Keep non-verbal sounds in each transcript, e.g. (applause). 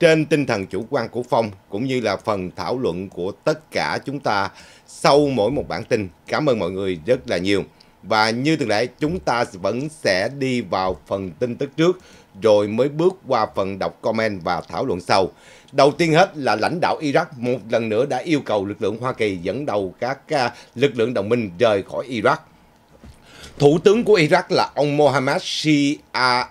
trên tinh thần chủ quan của Phong cũng như là phần thảo luận của tất cả chúng ta sau mỗi một bản tin. Cảm ơn mọi người rất là nhiều. Và như thường lệ chúng ta vẫn sẽ đi vào phần tin tức trước rồi mới bước qua phần đọc comment và thảo luận sau. Đầu tiên hết là lãnh đạo Iraq một lần nữa đã yêu cầu lực lượng Hoa Kỳ dẫn đầu các à, lực lượng đồng minh rời khỏi Iraq. Thủ tướng của Iraq là ông Mohammad Shia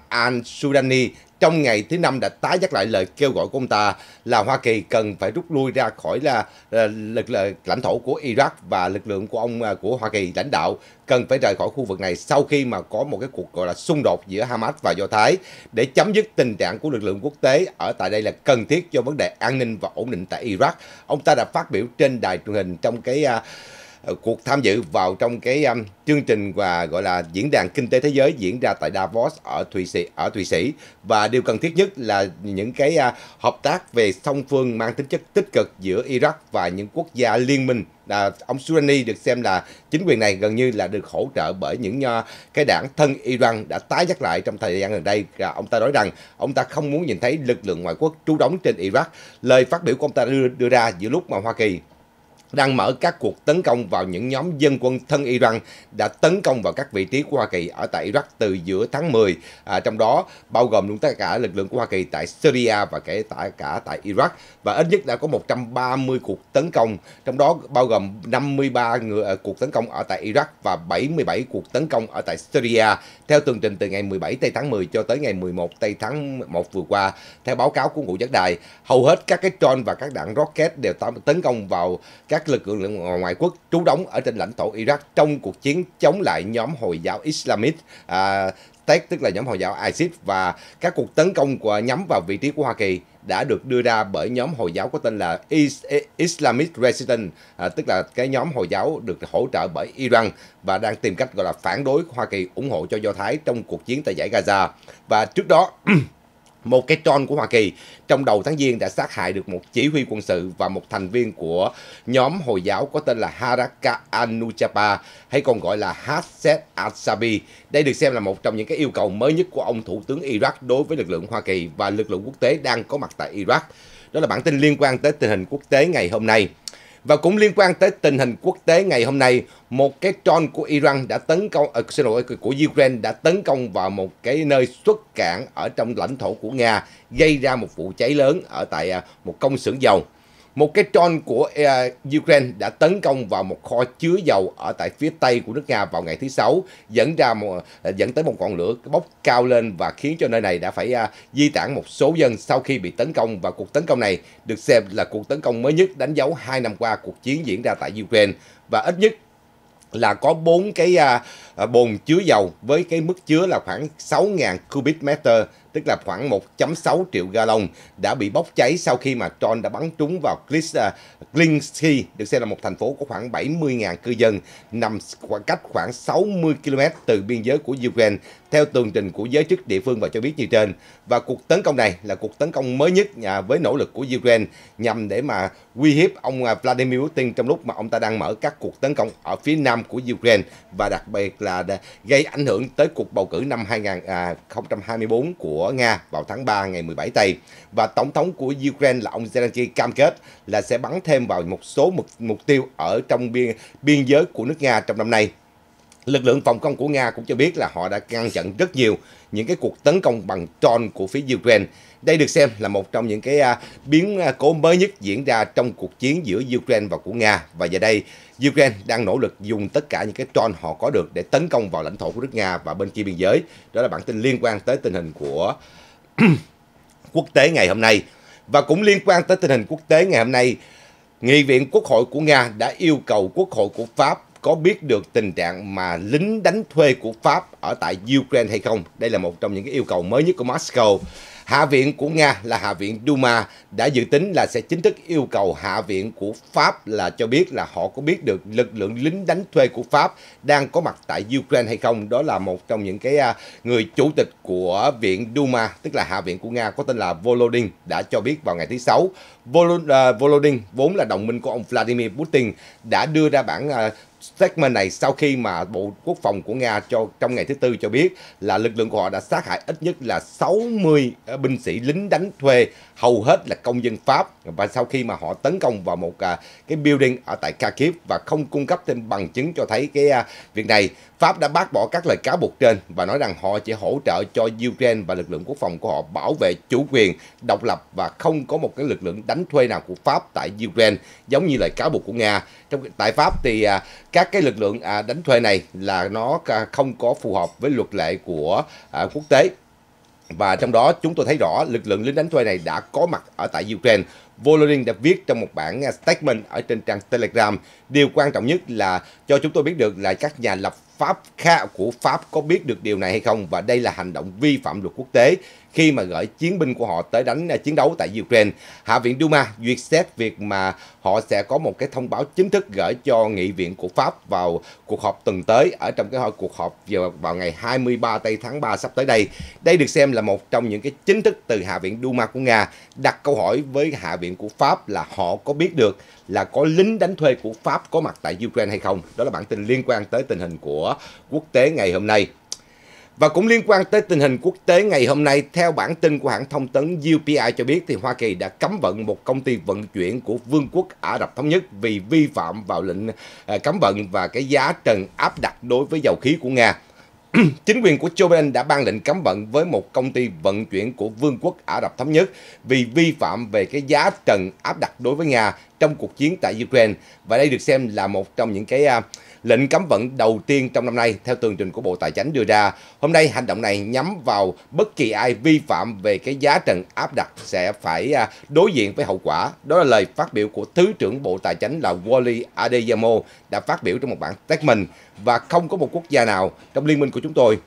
al-Sudani trong ngày thứ năm đã tái nhắc lại lời kêu gọi của ông ta là Hoa Kỳ cần phải rút lui ra khỏi là ờ, lực lượng lãnh thổ của Iraq và lực lượng của ông ờ, của Hoa Kỳ lãnh đạo cần phải rời khỏi khu vực này sau khi mà có một cái cuộc gọi là xung đột giữa Hamas và Do Thái để chấm dứt tình trạng của lực lượng quốc tế ở tại đây là cần thiết cho vấn đề an ninh và ổn định tại Iraq. Ông ta đã phát biểu trên đài truyền hình trong cái uh, Ờ, cuộc tham dự vào trong cái um, chương trình và gọi là diễn đàn kinh tế thế giới diễn ra tại Davos ở Thụy Sĩ ở Thụy Sĩ và điều cần thiết nhất là những cái uh, hợp tác về song phương mang tính chất tích cực giữa Iraq và những quốc gia liên minh là ông Soleimani được xem là chính quyền này gần như là được hỗ trợ bởi những uh, cái đảng thân Iran đã tái nhắc lại trong thời gian gần đây là ông ta nói rằng ông ta không muốn nhìn thấy lực lượng ngoại quốc trú đóng trên Iraq lời phát biểu của ông ta đưa, đưa ra giữa lúc mà Hoa Kỳ đang mở các cuộc tấn công vào những nhóm dân quân thân Iran đã tấn công vào các vị trí của Hoa Kỳ ở tại Iraq từ giữa tháng 10, à, trong đó bao gồm luôn tất cả lực lượng của Hoa Kỳ tại Syria và kể cả, cả tại Iraq và ít nhất đã có 130 cuộc tấn công, trong đó bao gồm 53 người, à, cuộc tấn công ở tại Iraq và 77 cuộc tấn công ở tại Syria theo tường trình từ ngày 17 Tây tháng 10 cho tới ngày 11 Tây tháng 1 vừa qua, theo báo cáo của Ngũ Giác Đài, hầu hết các cái drone và các đạn rocket đều tấn công vào các lực lượng ngoại quốc trú đóng ở trên lãnh thổ Iraq trong cuộc chiến chống lại nhóm Hồi giáo Islamist à, tức là nhóm Hồi giáo ISIS và các cuộc tấn công của nhắm vào vị trí của Hoa Kỳ đã được đưa ra bởi nhóm Hồi giáo có tên là Islamic Resistance, à, tức là cái nhóm Hồi giáo được hỗ trợ bởi Iran và đang tìm cách gọi là phản đối Hoa Kỳ ủng hộ cho Do Thái trong cuộc chiến tại giải Gaza. Và trước đó một cái tròn của Hoa Kỳ trong đầu tháng Giêng đã sát hại được một chỉ huy quân sự và một thành viên của nhóm Hồi giáo có tên là Haraka Anuchapa hay còn gọi là Hasset Asabi. Đây được xem là một trong những cái yêu cầu mới nhất của ông Thủ tướng Iraq đối với lực lượng Hoa Kỳ và lực lượng quốc tế đang có mặt tại Iraq. Đó là bản tin liên quan tới tình hình quốc tế ngày hôm nay. Và cũng liên quan tới tình hình quốc tế ngày hôm nay, một cái drone của Iran đã tấn công, à, xin lỗi, của Ukraine đã tấn công vào một cái nơi xuất cảng ở trong lãnh thổ của Nga, gây ra một vụ cháy lớn ở tại à, một công xưởng dầu. Một cái drone của Ukraine đã tấn công vào một kho chứa dầu ở tại phía tây của nước Nga vào ngày thứ Sáu, dẫn ra một, à, dẫn tới một ngọn lửa bốc cao lên và khiến cho nơi này đã phải à, di tản một số dân sau khi bị tấn công và cuộc tấn công này được xem là cuộc tấn công mới nhất đánh dấu hai năm qua cuộc chiến diễn ra tại Ukraine và ít nhất là có bốn cái uh, À, bồn chứa dầu với cái mức chứa là khoảng 6.000 cubic meter, tức là khoảng 1.6 triệu gallon đã bị bốc cháy sau khi mà Tron đã bắn trúng vào à, Klinsky, được xem là một thành phố có khoảng 70.000 cư dân, nằm khoảng cách khoảng 60 km từ biên giới của Ukraine, theo tường trình của giới chức địa phương và cho biết như trên. Và cuộc tấn công này là cuộc tấn công mới nhất à, với nỗ lực của Ukraine nhằm để mà uy hiếp ông Vladimir Putin trong lúc mà ông ta đang mở các cuộc tấn công ở phía nam của Ukraine và đặc biệt là là gây ảnh hưởng tới cuộc bầu cử năm 2024 à, của Nga vào tháng 3 ngày 17 tây và tổng thống của Ukraine là ông Zelensky cam kết là sẽ bắn thêm vào một số mục, mục tiêu ở trong biên biên giới của nước Nga trong năm nay Lực lượng phòng không của Nga cũng cho biết là họ đã ngăn chặn rất nhiều những cái cuộc tấn công bằng drone của phía Ukraine. Đây được xem là một trong những cái à, biến à, cố mới nhất diễn ra trong cuộc chiến giữa Ukraine và của Nga. Và giờ đây, Ukraine đang nỗ lực dùng tất cả những cái drone họ có được để tấn công vào lãnh thổ của nước Nga và bên kia biên giới. Đó là bản tin liên quan tới tình hình của (clears throat) quốc tế ngày hôm nay. Và cũng liên quan tới tình hình quốc tế ngày hôm nay, Nghị viện Quốc hội của Nga đã yêu cầu Quốc hội của Pháp có biết được tình trạng mà lính đánh thuê của Pháp ở tại Ukraine hay không? Đây là một trong những cái yêu cầu mới nhất của Moscow. Hạ viện của Nga là Hạ viện Duma đã dự tính là sẽ chính thức yêu cầu Hạ viện của Pháp là cho biết là họ có biết được lực lượng lính đánh thuê của Pháp đang có mặt tại Ukraine hay không. Đó là một trong những cái à, người chủ tịch của viện Duma, tức là Hạ viện của Nga có tên là Volodin đã cho biết vào ngày thứ Sáu. À, Volodin vốn là đồng minh của ông Vladimir Putin đã đưa ra bản à, Statement này sau khi mà Bộ Quốc phòng của Nga cho trong ngày thứ Tư cho biết là lực lượng của họ đã sát hại ít nhất là 60 ờ, binh sĩ lính đánh thuê hầu hết là công dân Pháp và sau khi mà họ tấn công vào một à, cái building ở tại Kharkiv và không cung cấp thêm bằng chứng cho thấy cái à, việc này, Pháp đã bác bỏ các lời cáo buộc trên và nói rằng họ chỉ hỗ trợ cho Ukraine và lực lượng quốc phòng của họ bảo vệ chủ quyền, độc lập và không có một cái lực lượng đánh thuê nào của Pháp tại Ukraine giống như lời cáo buộc của Nga. Trong tại Pháp thì à, các cái lực lượng đánh thuê này là nó không có phù hợp với luật lệ của quốc tế và trong đó chúng tôi thấy rõ lực lượng lính đánh thuê này đã có mặt ở tại Ukraine. Volodin đã viết trong một bản uh, statement ở trên trang Telegram. Điều quan trọng nhất là cho chúng tôi biết được là các nhà lập pháp Kha của Pháp có biết được điều này hay không và đây là hành động vi phạm luật quốc tế khi mà gửi chiến binh của họ tới đánh à, chiến đấu tại Ukraine. Hạ viện Duma duyệt xét việc mà họ sẽ có một cái thông báo chính thức gửi cho nghị viện của Pháp vào cuộc họp tuần tới ở trong cái cuộc họp vào, ngày 23 tây tháng 3 sắp tới đây. Đây được xem là một trong những cái chính thức từ Hạ viện Duma của Nga đặt câu hỏi với Hạ viện của Pháp là họ có biết được là có lính đánh thuê của Pháp có mặt tại Ukraine hay không? Đó là bản tin liên quan tới tình hình của quốc tế ngày hôm nay. Và cũng liên quan tới tình hình quốc tế ngày hôm nay, theo bản tin của hãng thông tấn UPI cho biết thì Hoa Kỳ đã cấm vận một công ty vận chuyển của Vương quốc Ả Rập Thống Nhất vì vi phạm vào lệnh à, cấm vận và cái giá trần áp đặt đối với dầu khí của Nga. (clears throat) Chính quyền của Joe Biden đã ban lệnh cấm vận với một công ty vận chuyển của Vương quốc Ả Rập Thống Nhất vì vi phạm về cái giá trần áp đặt đối với Nga trong cuộc chiến tại Ukraine. Và đây được xem là một trong những cái uh, lệnh cấm vận đầu tiên trong năm nay theo tường trình của Bộ Tài chính đưa ra. Hôm nay hành động này nhắm vào bất kỳ ai vi phạm về cái giá trần áp đặt sẽ phải à, đối diện với hậu quả. Đó là lời phát biểu của Thứ trưởng Bộ Tài chính là Wally Adeyemo đã phát biểu trong một bản statement và không có một quốc gia nào trong liên minh của chúng tôi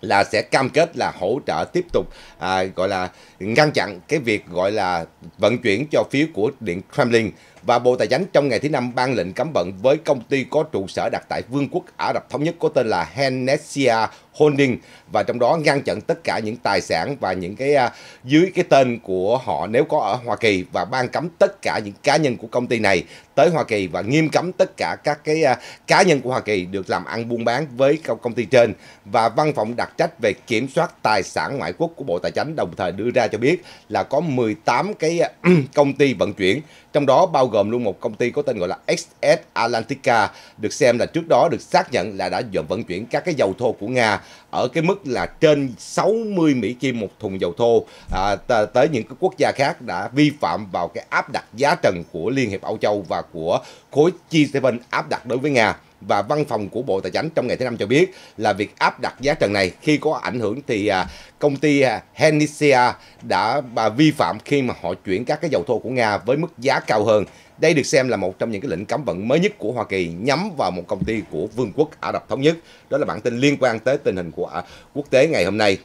là sẽ cam kết là hỗ trợ tiếp tục à, gọi là ngăn chặn cái việc gọi là vận chuyển cho phiếu của Điện Kremlin và Bộ Tài chính trong ngày thứ Năm ban lệnh cấm vận với công ty có trụ sở đặt tại Vương quốc Ả Rập Thống Nhất có tên là Hennessy Holding và trong đó ngăn chặn tất cả những tài sản và những cái uh, dưới cái tên của họ nếu có ở Hoa Kỳ và ban cấm tất cả những cá nhân của công ty này tới Hoa Kỳ và nghiêm cấm tất cả các cái uh, cá nhân của Hoa Kỳ được làm ăn buôn bán với công ty trên và văn phòng đặc trách về kiểm soát tài sản ngoại quốc của Bộ Tài chính đồng thời đưa ra cho biết là có 18 cái à, (clears throat) công ty vận chuyển, trong đó bao gồm luôn một công ty có tên gọi là XS Atlantica, được xem là trước đó được xác nhận là đã vận chuyển các cái dầu thô của Nga ở cái mức là trên 60 Mỹ Kim một thùng dầu thô à, tới những cái quốc gia khác đã vi phạm vào cái áp đặt giá trần của Liên hiệp Âu Châu và của khối G7 áp đặt đối với Nga và văn phòng của Bộ Tài chính trong ngày thứ năm cho biết là việc áp đặt giá trần này khi có ảnh hưởng thì à, công ty à, Henicia đã à, vi phạm khi mà họ chuyển các cái dầu thô của Nga với mức giá cao hơn. Đây được xem là một trong những cái lệnh cấm vận mới nhất của Hoa Kỳ nhắm vào một công ty của Vương quốc Ả Rập Thống Nhất. Đó là bản tin liên quan tới tình hình của quốc tế ngày hôm nay.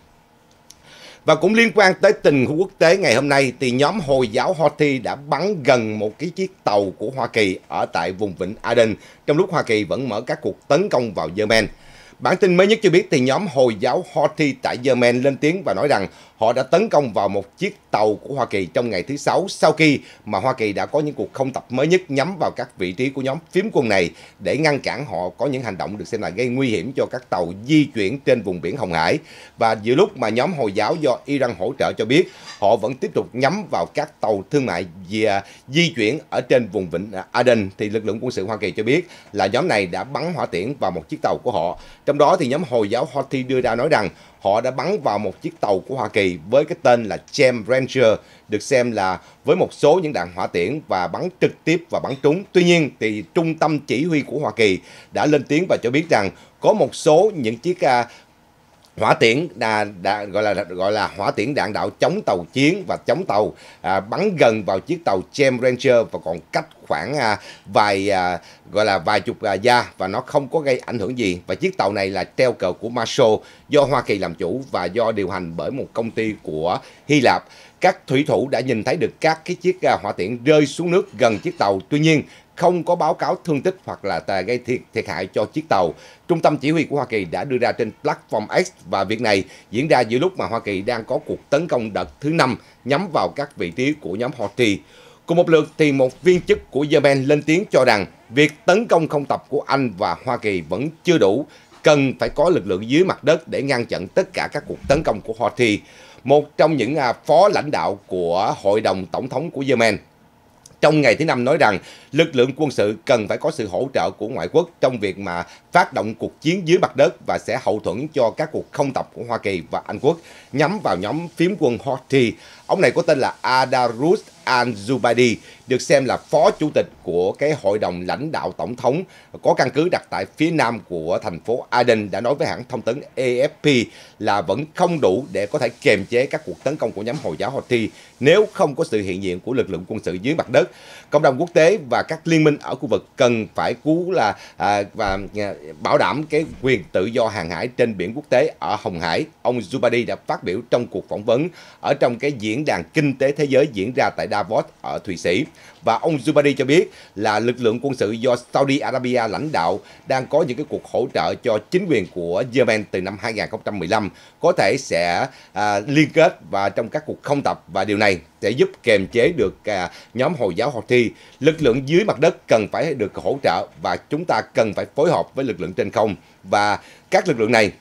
Và cũng liên quan tới tình huống quốc tế ngày hôm nay thì nhóm Hồi giáo Houthi đã bắn gần một cái chiếc tàu của Hoa Kỳ ở tại vùng vịnh Aden trong lúc Hoa Kỳ vẫn mở các cuộc tấn công vào Yemen. Bản tin mới nhất cho biết thì nhóm Hồi giáo Houthi tại Yemen lên tiếng và nói rằng họ đã tấn công vào một chiếc tàu của Hoa Kỳ trong ngày thứ Sáu sau khi mà Hoa Kỳ đã có những cuộc không tập mới nhất nhắm vào các vị trí của nhóm phiếm quân này để ngăn cản họ có những hành động được xem là gây nguy hiểm cho các tàu di chuyển trên vùng biển Hồng Hải. Và giữa lúc mà nhóm Hồi giáo do Iran hỗ trợ cho biết, họ vẫn tiếp tục nhắm vào các tàu thương mại di chuyển ở trên vùng vịnh Aden thì lực lượng quân sự Hoa Kỳ cho biết là nhóm này đã bắn hỏa tiễn vào một chiếc tàu của họ. Trong đó thì nhóm Hồi giáo Houthi đưa ra nói rằng họ đã bắn vào một chiếc tàu của Hoa Kỳ với cái tên là Gem Ranger được xem là với một số những đạn hỏa tiễn và bắn trực tiếp và bắn trúng. Tuy nhiên thì trung tâm chỉ huy của Hoa Kỳ đã lên tiếng và cho biết rằng có một số những chiếc hỏa tiễn đà, đà, gọi là gọi là hỏa tiễn đạn đạo chống tàu chiến và chống tàu à, bắn gần vào chiếc tàu James Ranger và còn cách khoảng à, vài à, gọi là vài chục à, gia và nó không có gây ảnh hưởng gì và chiếc tàu này là treo cờ của Marshall do Hoa Kỳ làm chủ và do điều hành bởi một công ty của Hy Lạp các thủy thủ đã nhìn thấy được các cái chiếc à, hỏa tiễn rơi xuống nước gần chiếc tàu tuy nhiên không có báo cáo thương tích hoặc là gây thiệt thiệt hại cho chiếc tàu. Trung tâm chỉ huy của Hoa Kỳ đã đưa ra trên Platform X và việc này diễn ra giữa lúc mà Hoa Kỳ đang có cuộc tấn công đợt thứ năm nhắm vào các vị trí của nhóm Houthi. Cùng một lượt thì một viên chức của Yemen lên tiếng cho rằng việc tấn công không tập của Anh và Hoa Kỳ vẫn chưa đủ, cần phải có lực lượng dưới mặt đất để ngăn chặn tất cả các cuộc tấn công của Houthi. Một trong những à, phó lãnh đạo của Hội đồng Tổng thống của Yemen trong ngày thứ năm nói rằng lực lượng quân sự cần phải có sự hỗ trợ của ngoại quốc trong việc mà phát động cuộc chiến dưới mặt đất và sẽ hậu thuẫn cho các cuộc không tập của Hoa Kỳ và Anh Quốc nhắm vào nhóm phiến quân Houthi. Ông này có tên là Adarus al-Zubaydi, được xem là phó chủ tịch của cái hội đồng lãnh đạo tổng thống có căn cứ đặt tại phía nam của thành phố Aden đã nói với hãng thông tấn AFP là vẫn không đủ để có thể kiềm chế các cuộc tấn công của nhóm Hồi giáo Houthi nếu không có sự hiện diện của lực lượng quân sự dưới mặt đất. Cộng đồng quốc tế và các liên minh ở khu vực cần phải cứu là à, và à, bảo đảm cái quyền tự do hàng hải trên biển quốc tế ở Hồng Hải, ông Zubadi đã phát biểu trong cuộc phỏng vấn ở trong cái diễn đàn kinh tế thế giới diễn ra tại Davos ở Thụy Sĩ. Và ông Zubadi cho biết là lực lượng quân sự do Saudi Arabia lãnh đạo đang có những cái cuộc hỗ trợ cho chính quyền của Yemen từ năm 2015 có thể sẽ à, liên kết và trong các cuộc không tập và điều này sẽ giúp kềm chế được à, nhóm Hồi giáo Houthi. Lực lượng dưới mặt đất cần phải được hỗ trợ và chúng ta cần phải phối hợp với lực lượng trên không và các lực lượng này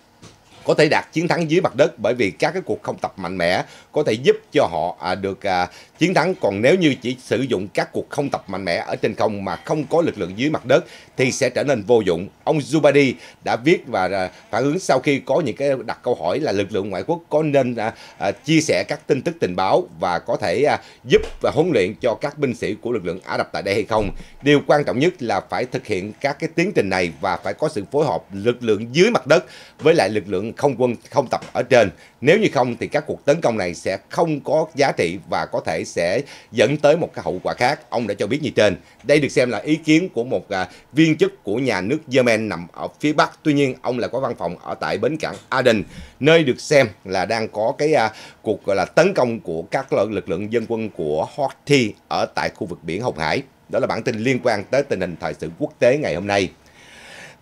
có thể đạt chiến thắng dưới mặt đất bởi vì các cái cuộc không tập mạnh mẽ có thể giúp cho họ à, được à, chiến thắng còn nếu như chỉ sử dụng các cuộc không tập mạnh mẽ ở trên không mà không có lực lượng dưới mặt đất thì sẽ trở nên vô dụng ông Zubadi đã viết và à, phản ứng sau khi có những cái đặt câu hỏi là lực lượng ngoại quốc có nên à, à, chia sẻ các tin tức tình báo và có thể à, giúp và huấn luyện cho các binh sĩ của lực lượng Ả Rập tại đây hay không điều quan trọng nhất là phải thực hiện các cái tiến trình này và phải có sự phối hợp lực lượng dưới mặt đất với lại lực lượng không quân không tập ở trên nếu như không thì các cuộc tấn công này sẽ sẽ không có giá trị và có thể sẽ dẫn tới một cái hậu quả khác. Ông đã cho biết như trên. Đây được xem là ý kiến của một à, viên chức của nhà nước Yemen nằm ở phía Bắc. Tuy nhiên, ông là có văn phòng ở tại bến cảng Aden, nơi được xem là đang có cái à, cuộc gọi là tấn công của các lực lượng dân quân của Houthi ở tại khu vực biển Hồng Hải. Đó là bản tin liên quan tới tình hình thời sự quốc tế ngày hôm nay.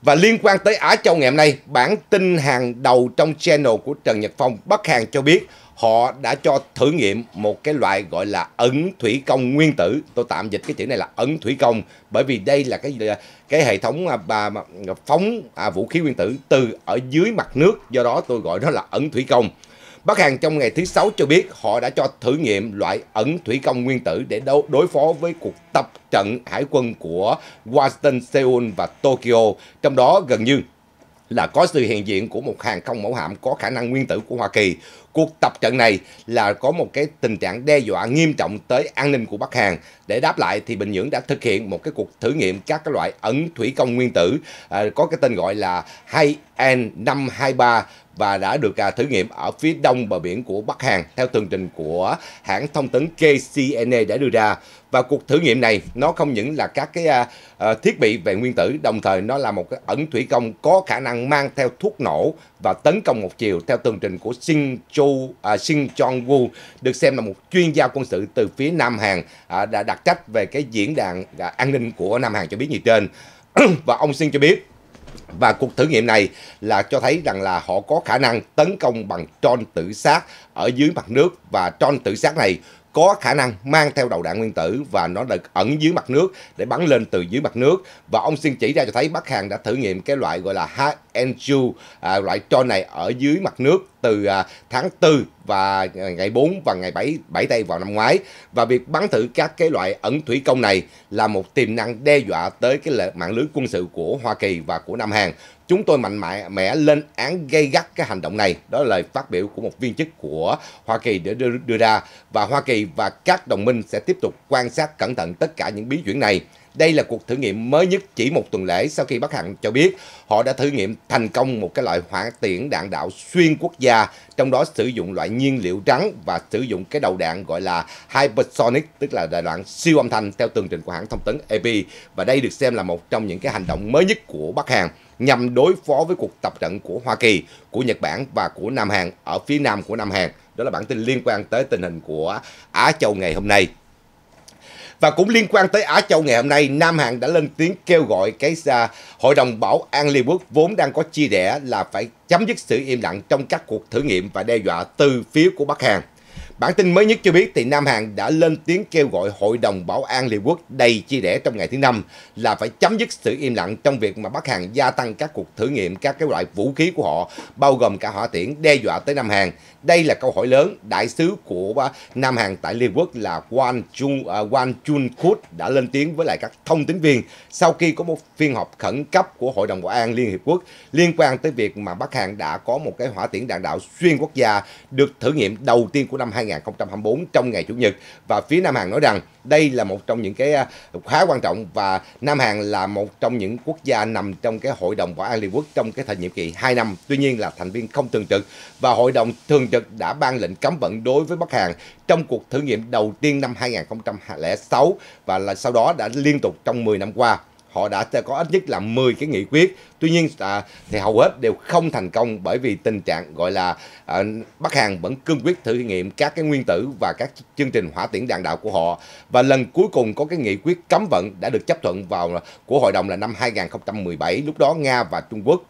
Và liên quan tới Á Châu ngày hôm nay, bản tin hàng đầu trong channel của Trần Nhật Phong, Bắc Hàn cho biết họ đã cho thử nghiệm một cái loại gọi là ấn thủy công nguyên tử tôi tạm dịch cái chữ này là ấn thủy công bởi vì đây là cái cái hệ thống à, à phóng à, vũ khí nguyên tử từ ở dưới mặt nước do đó tôi gọi đó là ấn thủy công Bắc Hàn trong ngày thứ sáu cho biết họ đã cho thử nghiệm loại ẩn thủy công nguyên tử để đối phó với cuộc tập trận hải quân của Washington, Seoul và Tokyo, trong đó gần như là có sự hiện diện của một hàng không mẫu hạm có khả năng nguyên tử của Hoa Kỳ. Cuộc tập trận này là có một cái tình trạng đe dọa nghiêm trọng tới an ninh của Bắc Hàn. Để đáp lại thì Bình Nhưỡng đã thực hiện một cái cuộc thử nghiệm các cái loại ấn thủy công nguyên tử à, có cái tên gọi là 2N523 và đã được à, thử nghiệm ở phía đông bờ biển của Bắc Hàn theo tường trình của hãng thông tấn KCNA đã đưa ra và cuộc thử nghiệm này nó không những là các cái à, à, thiết bị về nguyên tử đồng thời nó là một cái ẩn thủy công có khả năng mang theo thuốc nổ và tấn công một chiều theo tường trình của Shin Chu à, Shin Chong Woo được xem là một chuyên gia quân sự từ phía Nam Hàn à, đã đặt trách về cái diễn đàn à, an ninh của Nam Hàn cho biết như trên (clears throat) và ông Shin cho biết và cuộc thử nghiệm này là cho thấy rằng là họ có khả năng tấn công bằng tron tự sát ở dưới mặt nước và tron tự sát này có khả năng mang theo đầu đạn nguyên tử và nó được ẩn dưới mặt nước để bắn lên từ dưới mặt nước và ông xin chỉ ra cho thấy Bắc Hàn đã thử nghiệm cái loại gọi là high à, loại cho này ở dưới mặt nước từ à, tháng 4 à, và ngày 4 và ngày 7 7 tây vào năm ngoái và việc bắn thử các cái loại ẩn thủy công này là một tiềm năng đe dọa tới cái mạng lưới quân sự của Hoa Kỳ và của Nam Hàn Chúng tôi mạnh mẽ, lên án gây gắt cái hành động này. Đó là lời phát biểu của một viên chức của Hoa Kỳ để đưa, ra. Và Hoa Kỳ và các đồng minh sẽ tiếp tục quan sát cẩn thận tất cả những biến chuyển này. Đây là cuộc thử nghiệm mới nhất chỉ một tuần lễ sau khi Bắc Hàn cho biết họ đã thử nghiệm thành công một cái loại hỏa tiễn đạn đạo xuyên quốc gia, trong đó sử dụng loại nhiên liệu trắng và sử dụng cái đầu đạn gọi là hypersonic, tức là đại đoạn siêu âm thanh theo tường trình của hãng thông tấn AP. Và đây được xem là một trong những cái hành động mới nhất của Bắc Hàn nhằm đối phó với cuộc tập trận của Hoa Kỳ, của Nhật Bản và của Nam Hàn ở phía nam của Nam Hàn. Đó là bản tin liên quan tới tình hình của Á Châu ngày hôm nay. Và cũng liên quan tới Á Châu ngày hôm nay, Nam Hàn đã lên tiếng kêu gọi cái uh, Hội đồng Bảo an Liên Quốc vốn đang có chia rẽ là phải chấm dứt sự im lặng trong các cuộc thử nghiệm và đe dọa từ phía của Bắc Hàn. Bản tin mới nhất cho biết thì Nam Hàn đã lên tiếng kêu gọi Hội đồng Bảo an Liên Quốc đầy chia rẽ trong ngày thứ Năm là phải chấm dứt sự im lặng trong việc mà Bắc Hàn gia tăng các cuộc thử nghiệm các cái loại vũ khí của họ, bao gồm cả hỏa tiễn đe dọa tới Nam Hàn. Đây là câu hỏi lớn. Đại sứ của Nam Hàn tại Liên Quốc là Wang à, Chun uh, Wang Jun Kut đã lên tiếng với lại các thông tín viên sau khi có một phiên họp khẩn cấp của Hội đồng Bảo an Liên Hiệp Quốc liên quan tới việc mà Bắc Hàn đã có một cái hỏa tiễn đạn đạo xuyên quốc gia được thử nghiệm đầu tiên của năm 2020 2024 trong ngày Chủ nhật và phía Nam Hàn nói rằng đây là một trong những cái à, khá quan trọng và Nam Hàn là một trong những quốc gia nằm trong cái Hội đồng Bảo an Liên Quốc trong cái thời nhiệm kỳ 2 năm, tuy nhiên là thành viên không thường trực và Hội đồng thường trực đã ban lệnh cấm vận đối với Bắc Hàn trong cuộc thử nghiệm đầu tiên năm 2006 và là sau đó đã liên tục trong 10 năm qua họ đã có ít nhất là 10 cái nghị quyết tuy nhiên à, thì hầu hết đều không thành công bởi vì tình trạng gọi là à, Bắc Hàn vẫn cương quyết thử nghiệm các cái nguyên tử và các chương trình hỏa tiễn đạn đạo của họ và lần cuối cùng có cái nghị quyết cấm vận đã được chấp thuận vào của hội đồng là năm 2017 lúc đó Nga và Trung Quốc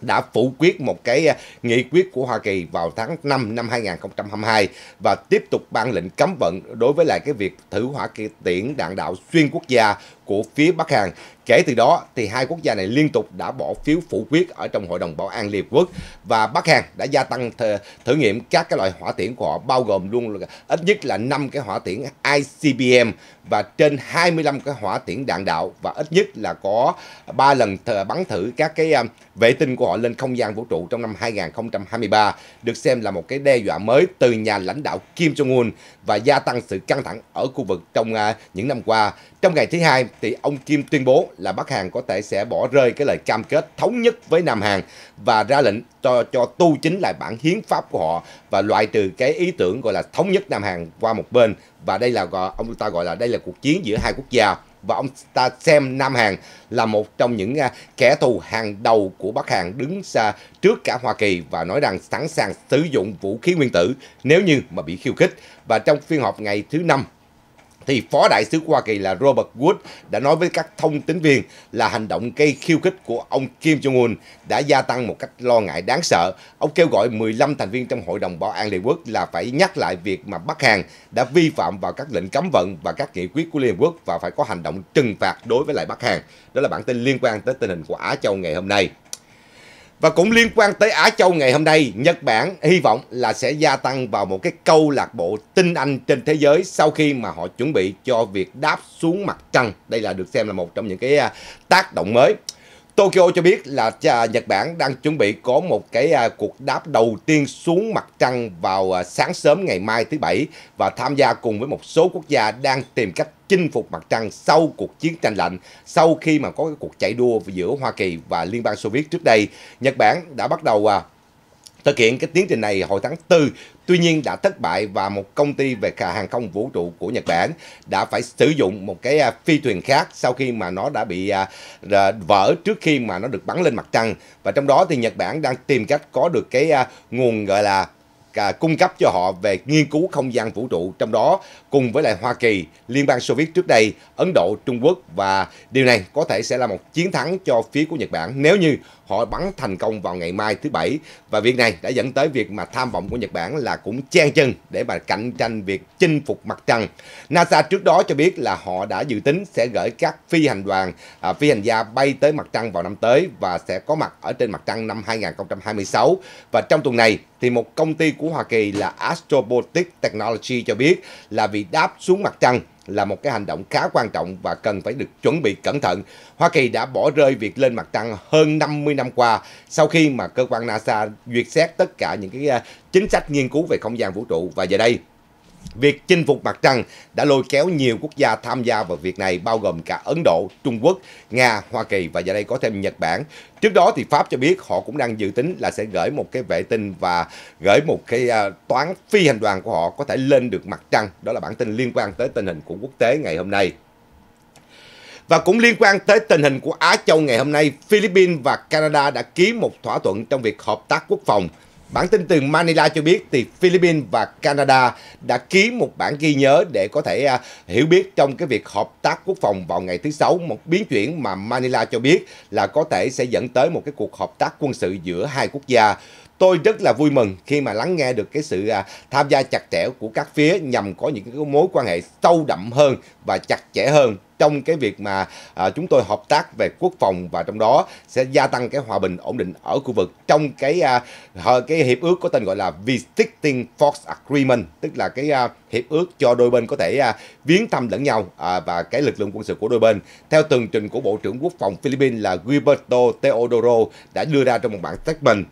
đã phủ quyết một cái à, nghị quyết của Hoa Kỳ vào tháng 5 năm 2022 và tiếp tục ban lệnh cấm vận đối với lại cái việc thử hỏa tiễn đạn đạo xuyên quốc gia của phía Bắc Hàn. Kể từ đó thì hai quốc gia này liên tục đã bỏ phiếu phủ quyết ở trong Hội đồng Bảo an Liên Hợp Quốc và Bắc Hàn đã gia tăng thử, thử nghiệm các cái loại hỏa tiễn của họ bao gồm luôn ít nhất là 5 cái hỏa tiễn ICBM và trên 25 cái hỏa tiễn đạn đạo và ít nhất là có 3 lần thử, bắn thử các cái um, vệ tinh của họ lên không gian vũ trụ trong năm 2023 được xem là một cái đe dọa mới từ nhà lãnh đạo Kim Jong-un và gia tăng sự căng thẳng ở khu vực trong uh, những năm qua. Trong ngày thứ hai thì ông Kim tuyên bố là Bắc Hàn có thể sẽ bỏ rơi cái lời cam kết thống nhất với Nam Hàn và ra lệnh cho cho tu chính lại bản hiến pháp của họ và loại trừ cái ý tưởng gọi là thống nhất Nam Hàn qua một bên và đây là ông ta gọi là đây là cuộc chiến giữa hai quốc gia và ông ta xem Nam Hàn là một trong những à, kẻ thù hàng đầu của Bắc Hàn đứng xa trước cả Hoa Kỳ và nói rằng sẵn sàng sử dụng vũ khí nguyên tử nếu như mà bị khiêu khích. Và trong phiên họp ngày thứ năm thì Phó Đại sứ Hoa Kỳ là Robert Wood đã nói với các thông tín viên là hành động gây khiêu khích của ông Kim Jong-un đã gia tăng một cách lo ngại đáng sợ. Ông kêu gọi 15 thành viên trong Hội đồng Bảo an Liên Quốc là phải nhắc lại việc mà Bắc Hàn đã vi phạm vào các lệnh cấm vận và các nghị quyết của Liên Quốc và phải có hành động trừng phạt đối với lại Bắc Hàn. Đó là bản tin liên quan tới tình hình của Á Châu ngày hôm nay. Và cũng liên quan tới Á Châu ngày hôm nay, Nhật Bản hy vọng là sẽ gia tăng vào một cái câu lạc bộ tinh anh trên thế giới sau khi mà họ chuẩn bị cho việc đáp xuống mặt trăng. Đây là được xem là một trong những cái à, tác động mới. Tokyo cho biết là à, Nhật Bản đang chuẩn bị có một cái à, cuộc đáp đầu tiên xuống mặt trăng vào à, sáng sớm ngày mai thứ Bảy và tham gia cùng với một số quốc gia đang tìm cách chinh phục mặt trăng sau cuộc chiến tranh lạnh, sau khi mà có cái cuộc chạy đua giữa Hoa Kỳ và Liên bang Xô Viết trước đây. Nhật Bản đã bắt đầu Thực hiện cái tiến trình này hồi tháng 4, tuy nhiên đã thất bại và một công ty về hàng không vũ trụ của Nhật Bản đã phải sử dụng một cái à, phi thuyền khác sau khi mà nó đã bị à, vỡ trước khi mà nó được bắn lên mặt trăng. Và trong đó thì Nhật Bản đang tìm cách có được cái à, nguồn gọi là à, cung cấp cho họ về nghiên cứu không gian vũ trụ trong đó cùng với lại Hoa Kỳ, Liên bang Xô Viết trước đây, Ấn Độ, Trung Quốc và điều này có thể sẽ là một chiến thắng cho phía của Nhật Bản nếu như họ bắn thành công vào ngày mai thứ bảy và việc này đã dẫn tới việc mà tham vọng của Nhật Bản là cũng chen chân để mà cạnh tranh việc chinh phục mặt trăng. NASA trước đó cho biết là họ đã dự tính sẽ gửi các phi hành đoàn, à, phi hành gia bay tới mặt trăng vào năm tới và sẽ có mặt ở trên mặt trăng năm 2026 và trong tuần này thì một công ty của Hoa Kỳ là Astrobotic Technology cho biết là việc đáp xuống mặt trăng là một cái hành động khá quan trọng và cần phải được chuẩn bị cẩn thận. Hoa Kỳ đã bỏ rơi việc lên mặt trăng hơn 50 năm qua sau khi mà cơ quan NASA duyệt xét tất cả những cái à, chính sách nghiên cứu về không gian vũ trụ và giờ đây Việc chinh phục mặt trăng đã lôi kéo nhiều quốc gia tham gia vào việc này bao gồm cả Ấn Độ, Trung Quốc, Nga, Hoa Kỳ và giờ đây có thêm Nhật Bản. Trước đó thì Pháp cho biết họ cũng đang dự tính là sẽ gửi một cái vệ tinh và gửi một cái à, toán phi hành đoàn của họ có thể lên được mặt trăng. Đó là bản tin liên quan tới tình hình của quốc tế ngày hôm nay. Và cũng liên quan tới tình hình của Á Châu ngày hôm nay, Philippines và Canada đã ký một thỏa thuận trong việc hợp tác quốc phòng Bản tin từ Manila cho biết thì Philippines và Canada đã ký một bản ghi nhớ để có thể uh, hiểu biết trong cái việc hợp tác quốc phòng vào ngày thứ Sáu, một biến chuyển mà Manila cho biết là có thể sẽ dẫn tới một cái cuộc hợp tác quân sự giữa hai quốc gia tôi rất là vui mừng khi mà lắng nghe được cái sự à, tham gia chặt chẽ của các phía nhằm có những cái mối quan hệ sâu đậm hơn và chặt chẽ hơn trong cái việc mà à, chúng tôi hợp tác về quốc phòng và trong đó sẽ gia tăng cái hòa bình ổn định ở khu vực trong cái à, cái hiệp ước có tên gọi là Visiting fox Agreement tức là cái hiệp ước cho đôi bên có thể viếng thăm lẫn nhau và cái lực lượng quân sự của đôi bên theo tường trình của Bộ trưởng Quốc phòng Philippines là Gilberto Teodoro đã đưa ra trong một bản statement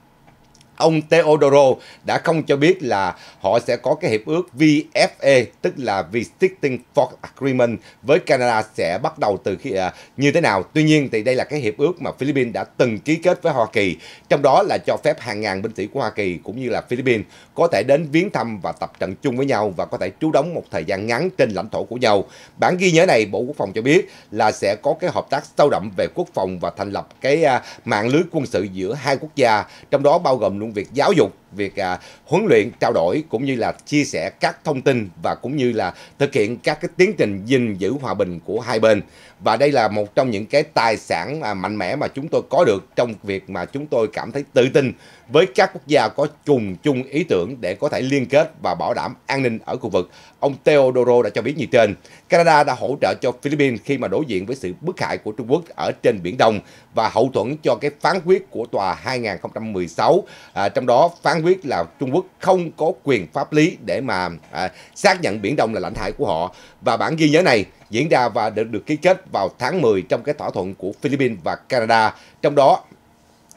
ông Teodoro đã không cho biết là họ sẽ có cái hiệp ước VFA tức là Visiting Fork Agreement với Canada sẽ bắt đầu từ khi uh, như thế nào. Tuy nhiên thì đây là cái hiệp ước mà Philippines đã từng ký kết với Hoa Kỳ, trong đó là cho phép hàng ngàn binh sĩ của Hoa Kỳ cũng như là Philippines có thể đến viếng thăm và tập trận chung với nhau và có thể trú đóng một thời gian ngắn trên lãnh thổ của nhau. Bản ghi nhớ này Bộ Quốc phòng cho biết là sẽ có cái hợp tác sâu đậm về quốc phòng và thành lập cái uh, mạng lưới quân sự giữa hai quốc gia, trong đó bao gồm luôn việc giáo dục, việc à, huấn luyện, trao đổi cũng như là chia sẻ các thông tin và cũng như là thực hiện các cái tiến trình gìn giữ hòa bình của hai bên. Và đây là một trong những cái tài sản à, mạnh mẽ mà chúng tôi có được trong việc mà chúng tôi cảm thấy tự tin với các quốc gia có chung chung ý tưởng để có thể liên kết và bảo đảm an ninh ở khu vực. Ông Teodoro đã cho biết như trên, Canada đã hỗ trợ cho Philippines khi mà đối diện với sự bức hại của Trung Quốc ở trên Biển Đông và hậu thuẫn cho cái phán quyết của tòa 2016, à, trong đó phán quyết là Trung Quốc không có quyền pháp lý để mà à, xác nhận Biển Đông là lãnh hải của họ. Và bản ghi nhớ này diễn ra và được, được ký kết vào tháng 10 trong cái thỏa thuận của Philippines và Canada. Trong đó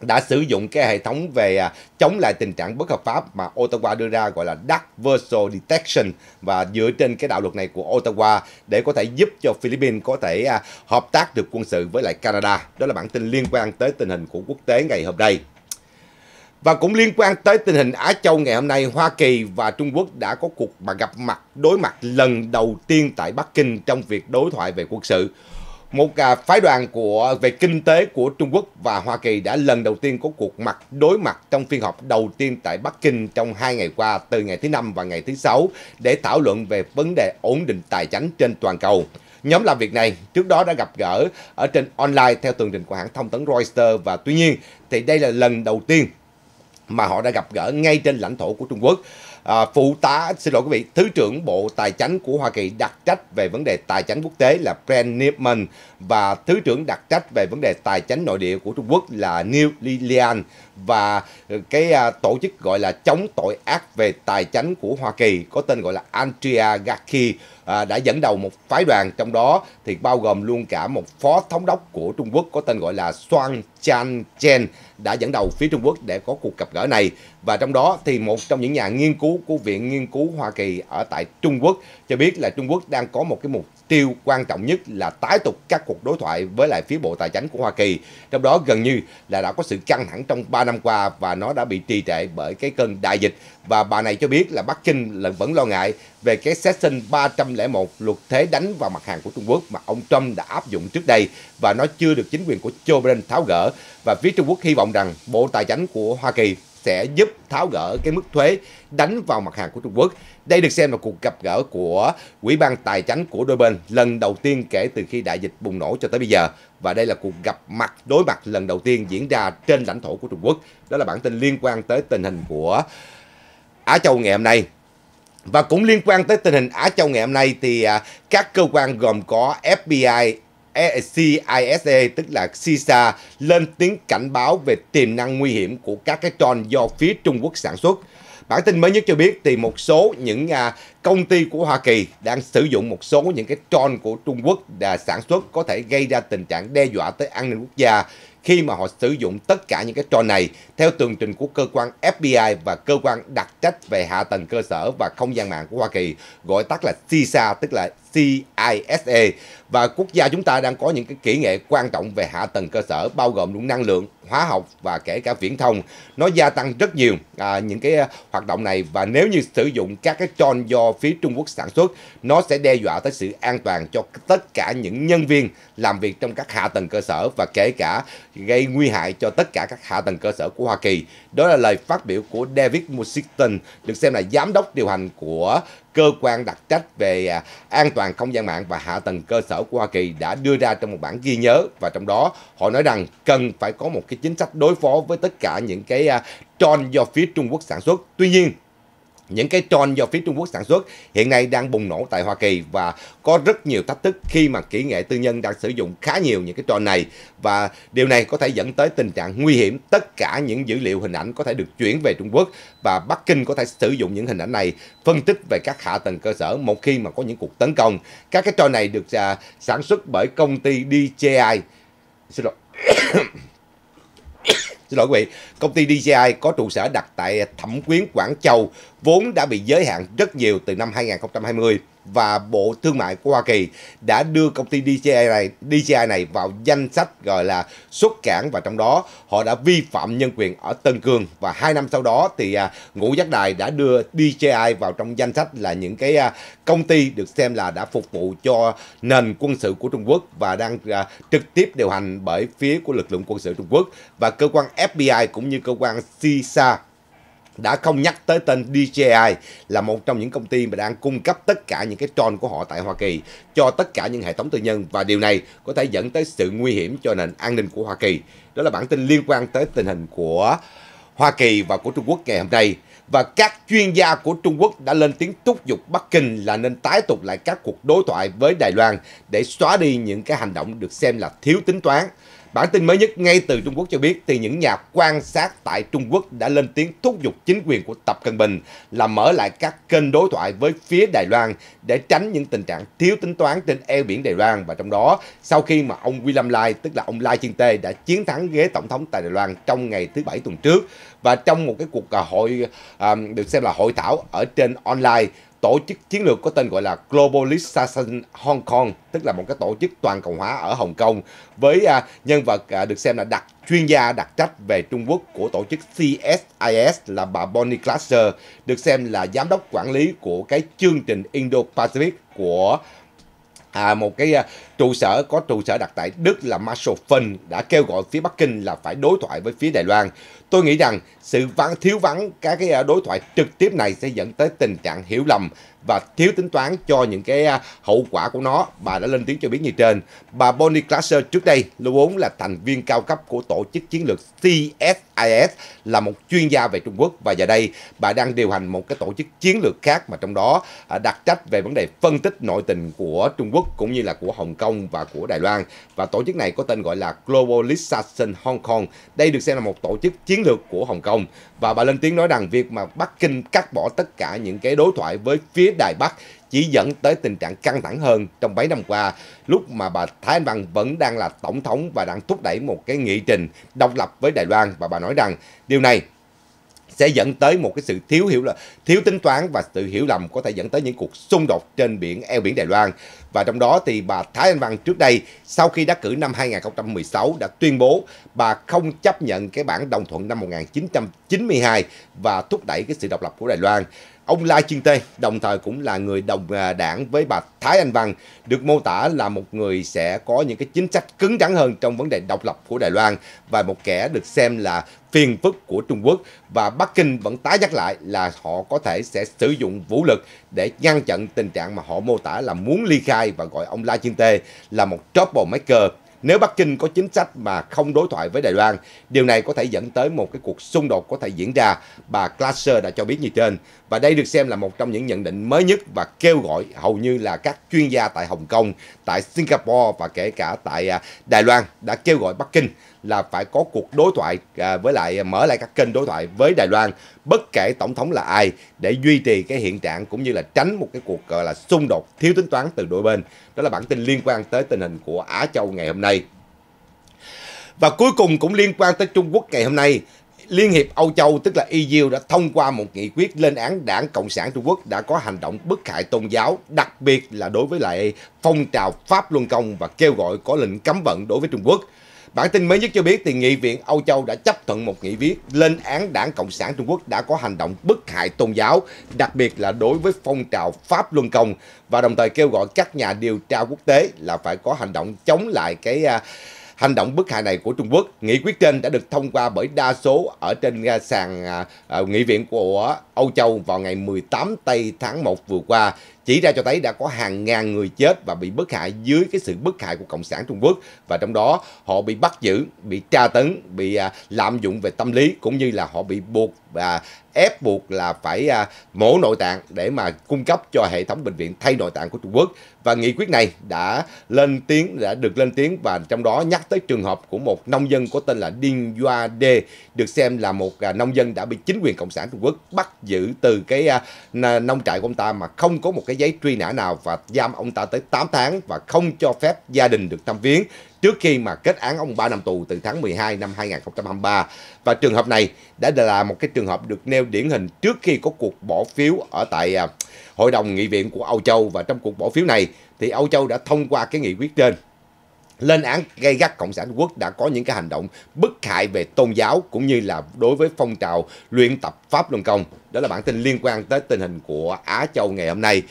đã sử dụng cái hệ thống về à, chống lại tình trạng bất hợp pháp mà Ottawa đưa ra gọi là Dark Virtual Detection và dựa trên cái đạo luật này của Ottawa để có thể giúp cho Philippines có thể à, hợp tác được quân sự với lại Canada. Đó là bản tin liên quan tới tình hình của quốc tế ngày hôm nay. Và cũng liên quan tới tình hình Á Châu ngày hôm nay, Hoa Kỳ và Trung Quốc đã có cuộc mà gặp mặt đối mặt lần đầu tiên tại Bắc Kinh trong việc đối thoại về quân sự một à, phái đoàn của về kinh tế của Trung Quốc và Hoa Kỳ đã lần đầu tiên có cuộc mặt đối mặt trong phiên họp đầu tiên tại Bắc Kinh trong hai ngày qua từ ngày thứ Năm và ngày thứ Sáu để thảo luận về vấn đề ổn định tài chính trên toàn cầu. Nhóm làm việc này trước đó đã gặp gỡ ở trên online theo tường trình của hãng thông tấn Reuters và tuy nhiên thì đây là lần đầu tiên mà họ đã gặp gỡ ngay trên lãnh thổ của Trung Quốc à, phụ tá xin lỗi quý vị thứ trưởng bộ tài chính của Hoa Kỳ đặc trách về vấn đề tài chính quốc tế là Brent Nipman và thứ trưởng đặc trách về vấn đề tài chính nội địa của Trung Quốc là New Lilian và ờ, cái à, tổ chức gọi là chống tội ác về tài chính của Hoa Kỳ có tên gọi là Andrea Gaki à, đã dẫn đầu một phái đoàn trong đó thì bao gồm luôn cả một phó thống đốc của Trung Quốc có tên gọi là Soang Chan Chen đã dẫn đầu phía Trung Quốc để có cuộc gặp gỡ này và trong đó thì một trong những nhà nghiên cứu của Viện Nghiên cứu Hoa Kỳ ở tại Trung Quốc cho biết là Trung Quốc đang có một cái mục tiêu quan trọng nhất là tái tục các cuộc đối thoại với lại phía Bộ Tài chính của Hoa Kỳ. Trong đó gần như là đã có sự căng thẳng trong 3 năm qua và nó đã bị trì trệ bởi cái cơn đại dịch. Và bà này cho biết là Bắc Kinh là vẫn lo ngại về cái Section 301 luật thế đánh vào mặt hàng của Trung Quốc mà ông Trump đã áp dụng trước đây và nó chưa được chính quyền của Joe Biden tháo gỡ. Và phía Trung Quốc hy vọng rằng Bộ Tài chính của Hoa Kỳ sẽ giúp tháo gỡ cái mức thuế đánh vào mặt hàng của Trung Quốc. Đây được xem là cuộc gặp gỡ của Ủy ban Tài chính của đôi bên lần đầu tiên kể từ khi đại dịch bùng nổ cho tới bây giờ. Và đây là cuộc gặp mặt đối mặt lần đầu tiên diễn ra trên lãnh thổ của Trung Quốc. Đó là bản tin liên quan tới tình hình của Á Châu ngày hôm nay. Và cũng liên quan tới tình hình Á Châu ngày hôm nay thì à, các cơ quan gồm có FBI, E CISA e, tức là CISA lên tiếng cảnh báo về tiềm năng nguy hiểm của các cái tròn do phía Trung Quốc sản xuất. Bản tin mới nhất cho biết thì một số những à, công ty của Hoa Kỳ đang sử dụng một số những cái tròn của Trung Quốc đã sản xuất có thể gây ra tình trạng đe dọa tới an ninh quốc gia khi mà họ sử dụng tất cả những cái tròn này theo tường trình của cơ quan FBI và cơ quan đặc trách về hạ tầng cơ sở và không gian mạng của Hoa Kỳ, gọi tắt là CISA tức là CISA e. và quốc gia chúng ta đang có những cái kỹ nghệ quan trọng về hạ tầng cơ sở bao gồm luôn năng lượng, hóa học và kể cả viễn thông. Nó gia tăng rất nhiều à, những cái à, hoạt động này và nếu như sử dụng các cái tròn do phía Trung Quốc sản xuất, nó sẽ đe dọa tới sự an toàn cho tất cả những nhân viên làm việc trong các hạ tầng cơ sở và kể cả gây nguy hại cho tất cả các hạ tầng cơ sở của Hoa Kỳ. Đó là lời phát biểu của David Mussington, được xem là giám đốc điều hành của cơ quan đặc trách về à, an toàn không gian mạng và hạ tầng cơ sở của Hoa Kỳ đã đưa ra trong một bản ghi nhớ và trong đó họ nói rằng cần phải có một cái chính sách đối phó với tất cả những cái à, tròn do phía Trung Quốc sản xuất. Tuy nhiên, những cái tròn do phía Trung Quốc sản xuất hiện nay đang bùng nổ tại Hoa Kỳ và có rất nhiều thách thức khi mà kỹ nghệ tư nhân đang sử dụng khá nhiều những cái tròn này và điều này có thể dẫn tới tình trạng nguy hiểm tất cả những dữ liệu hình ảnh có thể được chuyển về Trung Quốc và Bắc Kinh có thể sử dụng những hình ảnh này phân tích về các hạ tầng cơ sở một khi mà có những cuộc tấn công. Các cái tròn này được à, sản xuất bởi công ty DJI. Xin lỗi. Xin lỗi quý vị, công ty DJI có trụ sở đặt tại Thẩm Quyến Quảng Châu vốn đã bị giới hạn rất nhiều từ năm 2020 và Bộ Thương mại của Hoa Kỳ đã đưa công ty DJI này DJI này vào danh sách gọi là xuất cảng và trong đó họ đã vi phạm nhân quyền ở Tân Cương và hai năm sau đó thì à, Ngũ Giác Đài đã đưa DJI vào trong danh sách là những cái à, công ty được xem là đã phục vụ cho nền quân sự của Trung Quốc và đang à, trực tiếp điều hành bởi phía của lực lượng quân sự Trung Quốc và cơ quan FBI cũng như cơ quan CISA đã không nhắc tới tên DJI là một trong những công ty mà đang cung cấp tất cả những cái tron của họ tại Hoa Kỳ cho tất cả những hệ thống tư nhân và điều này có thể dẫn tới sự nguy hiểm cho nền an ninh của Hoa Kỳ. Đó là bản tin liên quan tới tình hình của Hoa Kỳ và của Trung Quốc ngày hôm nay và các chuyên gia của Trung Quốc đã lên tiếng thúc giục Bắc Kinh là nên tái tục lại các cuộc đối thoại với Đài Loan để xóa đi những cái hành động được xem là thiếu tính toán. Bản tin mới nhất ngay từ Trung Quốc cho biết thì những nhà quan sát tại Trung Quốc đã lên tiếng thúc giục chính quyền của Tập Cận Bình là mở lại các kênh đối thoại với phía Đài Loan để tránh những tình trạng thiếu tính toán trên eo biển Đài Loan và trong đó sau khi mà ông William Lai tức là ông Lai Chiên Tê đã chiến thắng ghế tổng thống tại Đài Loan trong ngày thứ bảy tuần trước và trong một cái cuộc à, hội à, được xem là hội thảo ở trên online tổ chức chiến lược có tên gọi là Globalization Hong Kong, tức là một cái tổ chức toàn cầu hóa ở Hồng Kông với à, nhân vật à, được xem là đặc chuyên gia đặc trách về Trung Quốc của tổ chức CSIS là bà Bonnie Clasher, được xem là giám đốc quản lý của cái chương trình Indo-Pacific của à, một cái à, Trụ sở có trụ sở đặt tại Đức là Marshall Fund đã kêu gọi phía Bắc Kinh là phải đối thoại với phía Đài Loan. Tôi nghĩ rằng sự vắng, thiếu vắng các cái à, đối thoại trực tiếp này sẽ dẫn tới tình trạng hiểu lầm và thiếu tính toán cho những cái à, hậu quả của nó. Bà đã lên tiếng cho biết như trên. Bà Bonnie Classer trước đây vốn là thành viên cao cấp của tổ chức chiến lược CSIS là một chuyên gia về Trung Quốc và giờ đây bà đang điều hành một cái tổ chức chiến lược khác mà trong đó à, đặt trách về vấn đề phân tích nội tình của Trung Quốc cũng như là của Hồng Kông Kong và của Đài Loan. Và tổ chức này có tên gọi là Globalization Hong Kong. Đây được xem là một tổ chức chiến lược của Hồng Kông. Và bà lên tiếng nói rằng việc mà Bắc Kinh cắt bỏ tất cả những cái đối thoại với phía Đài Bắc chỉ dẫn tới tình trạng căng thẳng hơn trong mấy năm qua lúc mà bà Thái Anh Văn vẫn đang là tổng thống và đang thúc đẩy một cái nghị trình độc lập với Đài Loan và bà nói rằng điều này sẽ dẫn tới một cái sự thiếu hiểu là thiếu tính toán và sự hiểu lầm có thể dẫn tới những cuộc xung đột trên biển eo biển Đài Loan. Và trong đó thì bà Thái Anh Văn trước đây sau khi đắc cử năm 2016 đã tuyên bố bà không chấp nhận cái bản đồng thuận năm 1992 và thúc đẩy cái sự độc lập của Đài Loan. Ông Lai Chiên Tê đồng thời cũng là người đồng à, đảng với bà Thái Anh Văn được mô tả là một người sẽ có những cái chính sách cứng rắn hơn trong vấn đề độc lập của Đài Loan và một kẻ được xem là phiền phức của Trung Quốc và Bắc Kinh vẫn tái nhắc lại là họ có thể sẽ sử dụng vũ lực để ngăn chặn tình trạng mà họ mô tả là muốn ly khai Lai và gọi ông Lai Chiên Tê là một troublemaker nếu Bắc Kinh có chính sách mà không đối thoại với Đài Loan, điều này có thể dẫn tới một cái cuộc xung đột có thể diễn ra, bà Glasser đã cho biết như trên. Và đây được xem là một trong những nhận định mới nhất và kêu gọi hầu như là các chuyên gia tại Hồng Kông, tại Singapore và kể cả tại à, Đài Loan đã kêu gọi Bắc Kinh là phải có cuộc đối thoại à, với lại mở lại các kênh đối thoại với Đài Loan bất kể tổng thống là ai để duy trì cái hiện trạng cũng như là tránh một cái cuộc gọi là xung đột thiếu tính toán từ đôi bên. Đó là bản tin liên quan tới tình hình của Á Châu ngày hôm nay. Và cuối cùng cũng liên quan tới Trung Quốc ngày hôm nay, Liên hiệp Âu Châu tức là EU đã thông qua một nghị quyết lên án Đảng Cộng sản Trung Quốc đã có hành động bức hại tôn giáo, đặc biệt là đối với lại phong trào Pháp Luân Công và kêu gọi có lệnh cấm vận đối với Trung Quốc. Bản tin mới nhất cho biết thì Nghị viện Âu Châu đã chấp thuận một nghị viết lên án đảng Cộng sản Trung Quốc đã có hành động bức hại tôn giáo, đặc biệt là đối với phong trào Pháp Luân Công và đồng thời kêu gọi các nhà điều tra quốc tế là phải có hành động chống lại cái uh, hành động bức hại này của Trung Quốc. Nghị quyết trên đã được thông qua bởi đa số ở trên à, sàn uh, nghị viện của Âu Châu vào ngày 18 tây tháng 1 vừa qua chỉ ra cho thấy đã có hàng ngàn người chết và bị bức hại dưới cái sự bức hại của Cộng sản Trung Quốc và trong đó họ bị bắt giữ, bị tra tấn, bị à, lạm dụng về tâm lý cũng như là họ bị buộc và ép buộc là phải à, mổ nội tạng để mà cung cấp cho hệ thống bệnh viện thay nội tạng của Trung Quốc và nghị quyết này đã lên tiếng đã được lên tiếng và trong đó nhắc tới trường hợp của một nông dân có tên là Điên Doa Đê được xem là một à, nông dân đã bị chính quyền cộng sản Trung Quốc bắt giữ từ cái à, nông trại của ông ta mà không có một cái giấy truy nã nào và giam ông ta tới 8 tháng và không cho phép gia đình được thăm viếng trước khi mà kết án ông 3 năm tù từ tháng 12 năm 2023. Và trường hợp này đã là một cái trường hợp được nêu điển hình trước khi có cuộc bỏ phiếu ở tại à, Hội đồng Nghị viện của Âu Châu và trong cuộc bỏ phiếu này thì Âu Châu đã thông qua cái nghị quyết trên lên án gây gắt Cộng sản Quốc đã có những cái hành động bức hại về tôn giáo cũng như là đối với phong trào luyện tập Pháp Luân Công. Đó là bản tin liên quan tới tình hình của Á Châu ngày hôm nay.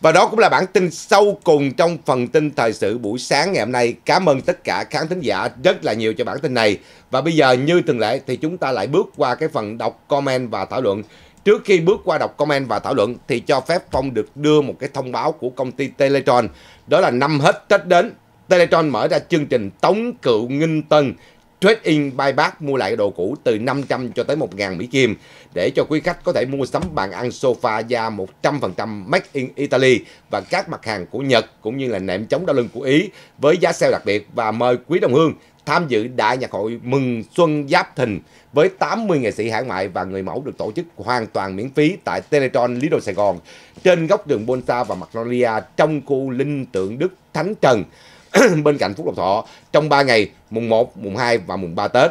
Và đó cũng là bản tin sâu cùng trong phần tin thời sự buổi sáng ngày hôm nay. Cảm ơn tất cả khán thính giả rất là nhiều cho bản tin này. Và bây giờ như thường lệ thì chúng ta lại bước qua cái phần đọc comment và thảo luận. Trước khi bước qua đọc comment và thảo luận thì cho phép Phong được đưa một cái thông báo của công ty Teletron. Đó là năm hết Tết đến Teletron mở ra chương trình tống cựu nghinh tân trade-in buy mua lại đồ cũ từ 500 cho tới 1.000 Mỹ Kim để cho quý khách có thể mua sắm bàn ăn sofa da 100% made in Italy và các mặt hàng của Nhật cũng như là nệm chống đau lưng của Ý với giá sale đặc biệt và mời quý đồng hương tham dự đại nhạc hội mừng xuân giáp thìn với 80 nghệ sĩ hải ngoại và người mẫu được tổ chức hoàn toàn miễn phí tại Teletron Lido Sài Gòn trên góc đường Bonsa và Magnolia trong khu linh tượng Đức Thánh Trần. (clears throat) bên cạnh Phúc Lộc Thọ trong 3 ngày mùng 1, mùng 2 và mùng 3 Tết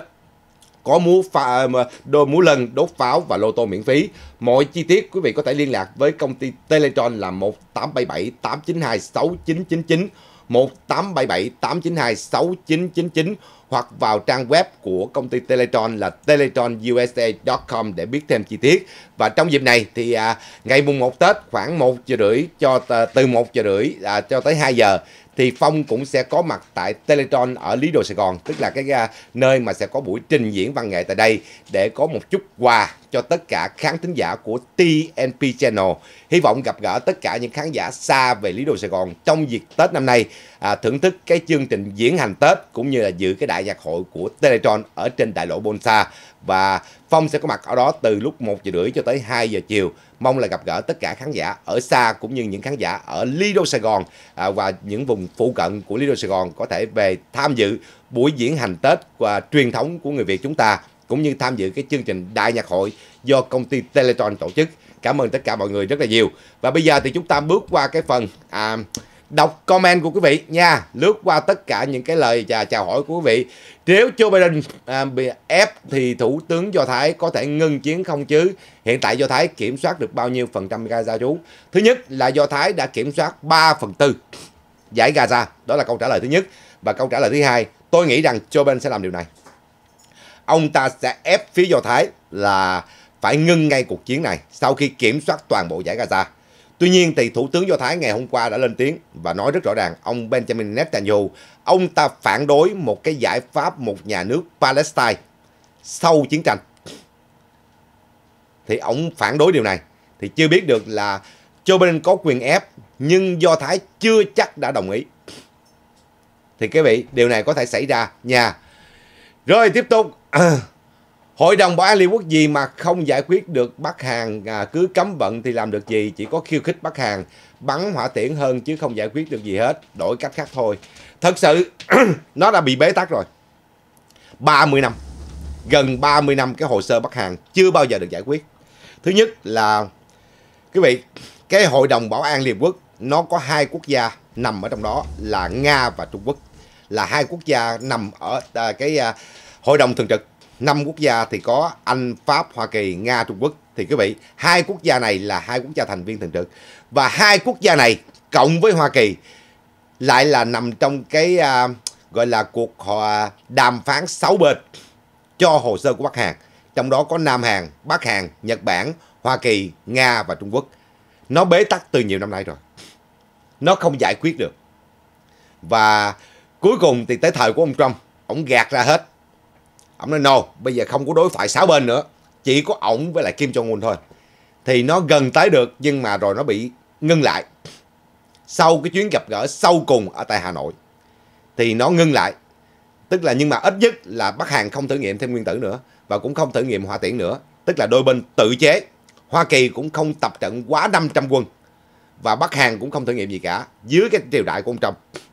có múa pha, ờ, đô múa lân đốt pháo và lô tô miễn phí. Mọi chi tiết quý vị có thể liên lạc với công ty Teletron là 1877 892 6999 1877 892 6999 hoặc vào trang web của công ty Teletron là teletronusa.com để biết thêm chi tiết. Và trong dịp này thì à, ngày mùng 1 Tết khoảng 1 giờ rưỡi cho ờ, từ 1 giờ rưỡi à, cho tới 2 giờ thì Phong cũng sẽ có mặt tại Teleton ở Lý Đồ Sài Gòn, tức là cái à, nơi mà sẽ có buổi trình diễn văn nghệ tại đây để có một chút quà cho tất cả khán thính giả của TNP Channel. Hy vọng gặp gỡ tất cả những khán giả xa về Lý Đồ Sài Gòn trong dịp Tết năm nay, à, thưởng thức cái chương trình diễn hành Tết cũng như là dự cái đại nhạc hội của Teletron ở trên đại lộ Bonsa. Và Phong sẽ có mặt ở đó từ lúc 1 giờ rưỡi cho tới 2 giờ chiều. Mong là gặp gỡ tất cả khán giả ở xa cũng như những khán giả ở Lido Sài Gòn à, và những vùng phụ cận của Lido Sài Gòn có thể về tham dự buổi diễn hành Tết và truyền thống của người Việt chúng ta cũng như tham dự cái chương trình Đại Nhạc Hội do công ty Teletron tổ chức. Cảm ơn tất cả mọi người rất là nhiều. Và bây giờ thì chúng ta bước qua cái phần à, đọc comment của quý vị nha. Lướt qua tất cả những cái lời chào, chào hỏi của quý vị. Nếu Joe Biden à, bị ép thì Thủ tướng Do Thái có thể ngưng chiến không chứ? Hiện tại Do Thái kiểm soát được bao nhiêu phần trăm Gaza chú? Thứ nhất là Do Thái đã kiểm soát 3 phần tư giải Gaza. Đó là câu trả lời thứ nhất. Và câu trả lời thứ hai, tôi nghĩ rằng Joe Biden sẽ làm điều này ông ta sẽ ép phía Do Thái là phải ngưng ngay cuộc chiến này sau khi kiểm soát toàn bộ giải Gaza. Tuy nhiên thì Thủ tướng Do Thái ngày hôm qua đã lên tiếng và nói rất rõ ràng ông Benjamin Netanyahu, ông ta phản đối một cái giải pháp một nhà nước Palestine sau chiến tranh. Thì ông phản đối điều này thì chưa biết được là Joe Biden có quyền ép nhưng Do Thái chưa chắc đã đồng ý. Thì quý vị, điều này có thể xảy ra nha. Rồi tiếp tục (clears throat) Hội đồng Bảo an Liên Quốc gì mà không giải quyết được Bắc Hàn à, cứ cấm vận thì làm được gì chỉ có khiêu khích Bắc Hàn bắn hỏa tiễn hơn chứ không giải quyết được gì hết đổi cách khác thôi thật sự (clears throat) nó đã bị bế tắc rồi 30 năm gần 30 năm cái hồ sơ Bắc Hàn chưa bao giờ được giải quyết thứ nhất là quý vị cái Hội đồng Bảo an Liên Quốc nó có hai quốc gia nằm ở trong đó là Nga và Trung Quốc là hai quốc gia nằm ở à, cái à, Hội đồng thường trực năm quốc gia thì có Anh, Pháp, Hoa Kỳ, Nga, Trung Quốc. Thì quý vị, hai quốc gia này là hai quốc gia thành viên thường trực và hai quốc gia này cộng với Hoa Kỳ lại là nằm trong cái à, gọi là cuộc họ à, đàm phán sáu bên cho hồ sơ của Bắc Hàn. Trong đó có Nam Hàn, Bắc Hàn, Nhật Bản, Hoa Kỳ, Nga và Trung Quốc. Nó bế tắc từ nhiều năm nay rồi. Nó không giải quyết được. Và cuối cùng thì tới thời của ông Trump, ông gạt ra hết ổng nói no bây giờ không có đối thoại sáu bên nữa chỉ có ổng với lại kim jong un thôi thì nó gần tới được nhưng mà rồi nó bị ngưng lại sau cái chuyến gặp gỡ sau cùng ở tại hà nội thì nó ngưng lại tức là nhưng mà ít nhất là bắc hàn không thử nghiệm thêm nguyên tử nữa và cũng không thử nghiệm hỏa tiễn nữa tức là đôi bên tự chế hoa kỳ cũng không tập trận quá 500 quân và bắc hàn cũng không thử nghiệm gì cả dưới cái triều đại của ông trump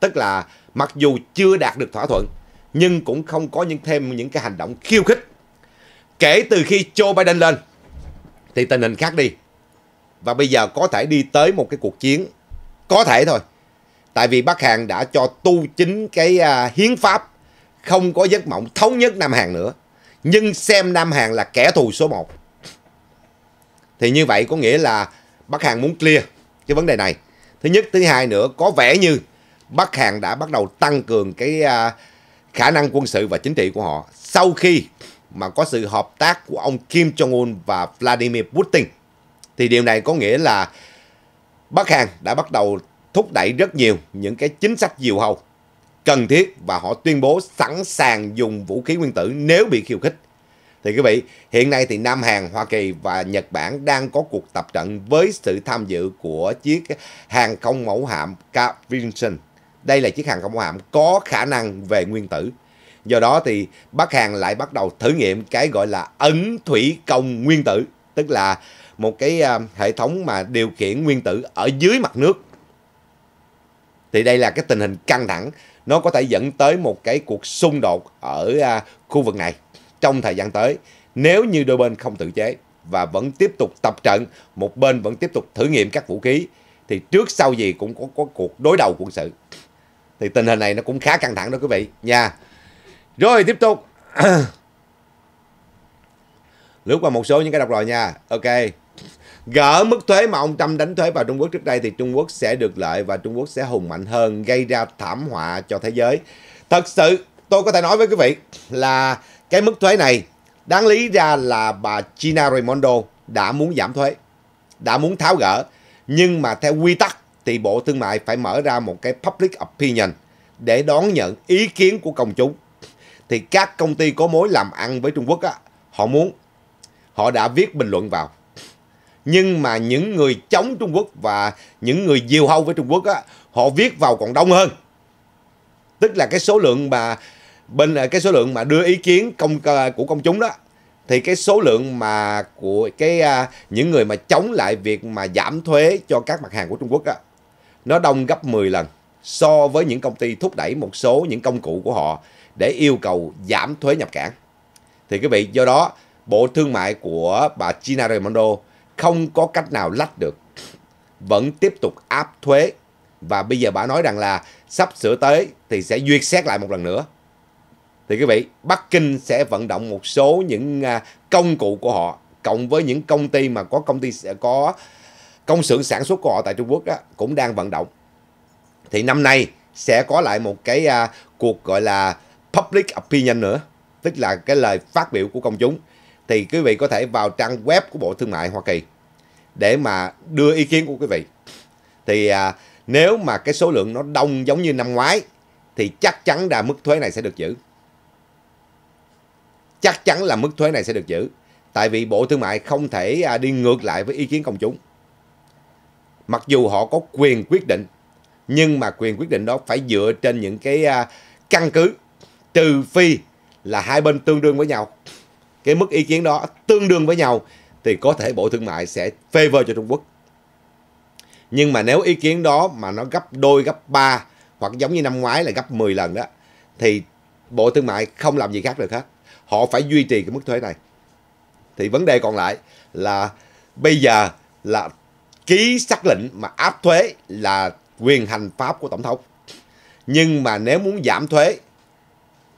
tức là mặc dù chưa đạt được thỏa thuận nhưng cũng không có những thêm những cái hành động khiêu khích. Kể từ khi Joe Biden lên thì tình hình khác đi. Và bây giờ có thể đi tới một cái cuộc chiến, có thể thôi. Tại vì Bắc Hàn đã cho tu chính cái à, hiến pháp không có giấc mộng thống nhất Nam Hàn nữa. Nhưng xem Nam Hàn là kẻ thù số 1. Thì như vậy có nghĩa là Bắc Hàn muốn clear cái vấn đề này. Thứ nhất, thứ hai nữa có vẻ như Bắc Hàn đã bắt đầu tăng cường cái à, khả năng quân sự và chính trị của họ sau khi mà có sự hợp tác của ông Kim Jong-un và Vladimir Putin. Thì điều này có nghĩa là Bắc Hàn đã bắt đầu thúc đẩy rất nhiều những cái chính sách diều hầu cần thiết và họ tuyên bố sẵn sàng dùng vũ khí nguyên tử nếu bị khiêu khích. Thì quý vị, hiện nay thì Nam Hàn, Hoa Kỳ và Nhật Bản đang có cuộc tập trận với sự tham dự của chiếc hàng không mẫu hạm Cap Vinson đây là chiếc hàng không hạm có khả năng về nguyên tử. Do đó thì Bắc Hàn lại bắt đầu thử nghiệm cái gọi là ấn thủy công nguyên tử, tức là một cái à, hệ thống mà điều khiển nguyên tử ở dưới mặt nước. Thì đây là cái tình hình căng thẳng, nó có thể dẫn tới một cái cuộc xung đột ở à, khu vực này trong thời gian tới nếu như đôi bên không tự chế và vẫn tiếp tục tập trận, một bên vẫn tiếp tục thử nghiệm các vũ khí thì trước sau gì cũng có, có cuộc đối đầu quân sự thì tình hình này nó cũng khá căng thẳng đó quý vị nha rồi tiếp tục (clears throat) lướt qua một số những cái đọc rồi nha ok gỡ mức thuế mà ông Trump đánh thuế vào Trung Quốc trước đây thì Trung Quốc sẽ được lợi và Trung Quốc sẽ hùng mạnh hơn gây ra thảm họa cho thế giới. Thật sự tôi có thể nói với quý vị là cái mức thuế này đáng lý ra là bà Gina Raimondo đã muốn giảm thuế, đã muốn tháo gỡ nhưng mà theo quy tắc thì Bộ Thương mại phải mở ra một cái public opinion để đón nhận ý kiến của công chúng. Thì các công ty có mối làm ăn với Trung Quốc á, họ muốn, họ đã viết bình luận vào. Nhưng mà những người chống Trung Quốc và những người diều hâu với Trung Quốc á, họ viết vào còn đông hơn. Tức là cái số lượng mà bên cái số lượng mà đưa ý kiến công ờ, của công chúng đó thì cái số lượng mà của cái à, những người mà chống lại việc mà giảm thuế cho các mặt hàng của Trung Quốc á nó đông gấp 10 lần so với những công ty thúc đẩy một số những công cụ của họ để yêu cầu giảm thuế nhập cảng. Thì quý vị, do đó Bộ Thương mại của bà Gina Raimondo không có cách nào lách được, vẫn tiếp tục áp thuế và bây giờ bà nói rằng là sắp sửa tới thì sẽ duyệt xét lại một lần nữa. Thì quý vị, Bắc Kinh sẽ vận động một số những à, công cụ của họ cộng với những công ty mà có công ty sẽ có công xưởng sản xuất của họ tại Trung Quốc đó, cũng đang vận động. Thì năm nay sẽ có lại một cái à, cuộc gọi là public opinion nữa, tức là cái lời phát biểu của công chúng. Thì quý vị có thể vào trang web của Bộ Thương mại Hoa Kỳ để mà đưa ý kiến của quý vị. Thì à, nếu mà cái số lượng nó đông giống như năm ngoái thì chắc chắn là mức thuế này sẽ được giữ. Chắc chắn là mức thuế này sẽ được giữ. Tại vì Bộ Thương mại không thể à, đi ngược lại với ý kiến công chúng mặc dù họ có quyền quyết định nhưng mà quyền quyết định đó phải dựa trên những cái à, căn cứ trừ phi là hai bên tương đương với nhau cái mức ý kiến đó tương đương với nhau thì có thể Bộ Thương mại sẽ favor cho Trung Quốc. Nhưng mà nếu ý kiến đó mà nó gấp đôi, gấp ba hoặc giống như năm ngoái là gấp 10 lần đó thì Bộ Thương mại không làm gì khác được hết. Họ phải duy trì cái mức thuế này. Thì vấn đề còn lại là bây giờ là ký xác lệnh mà áp thuế là quyền hành pháp của tổng thống. Nhưng mà nếu muốn giảm thuế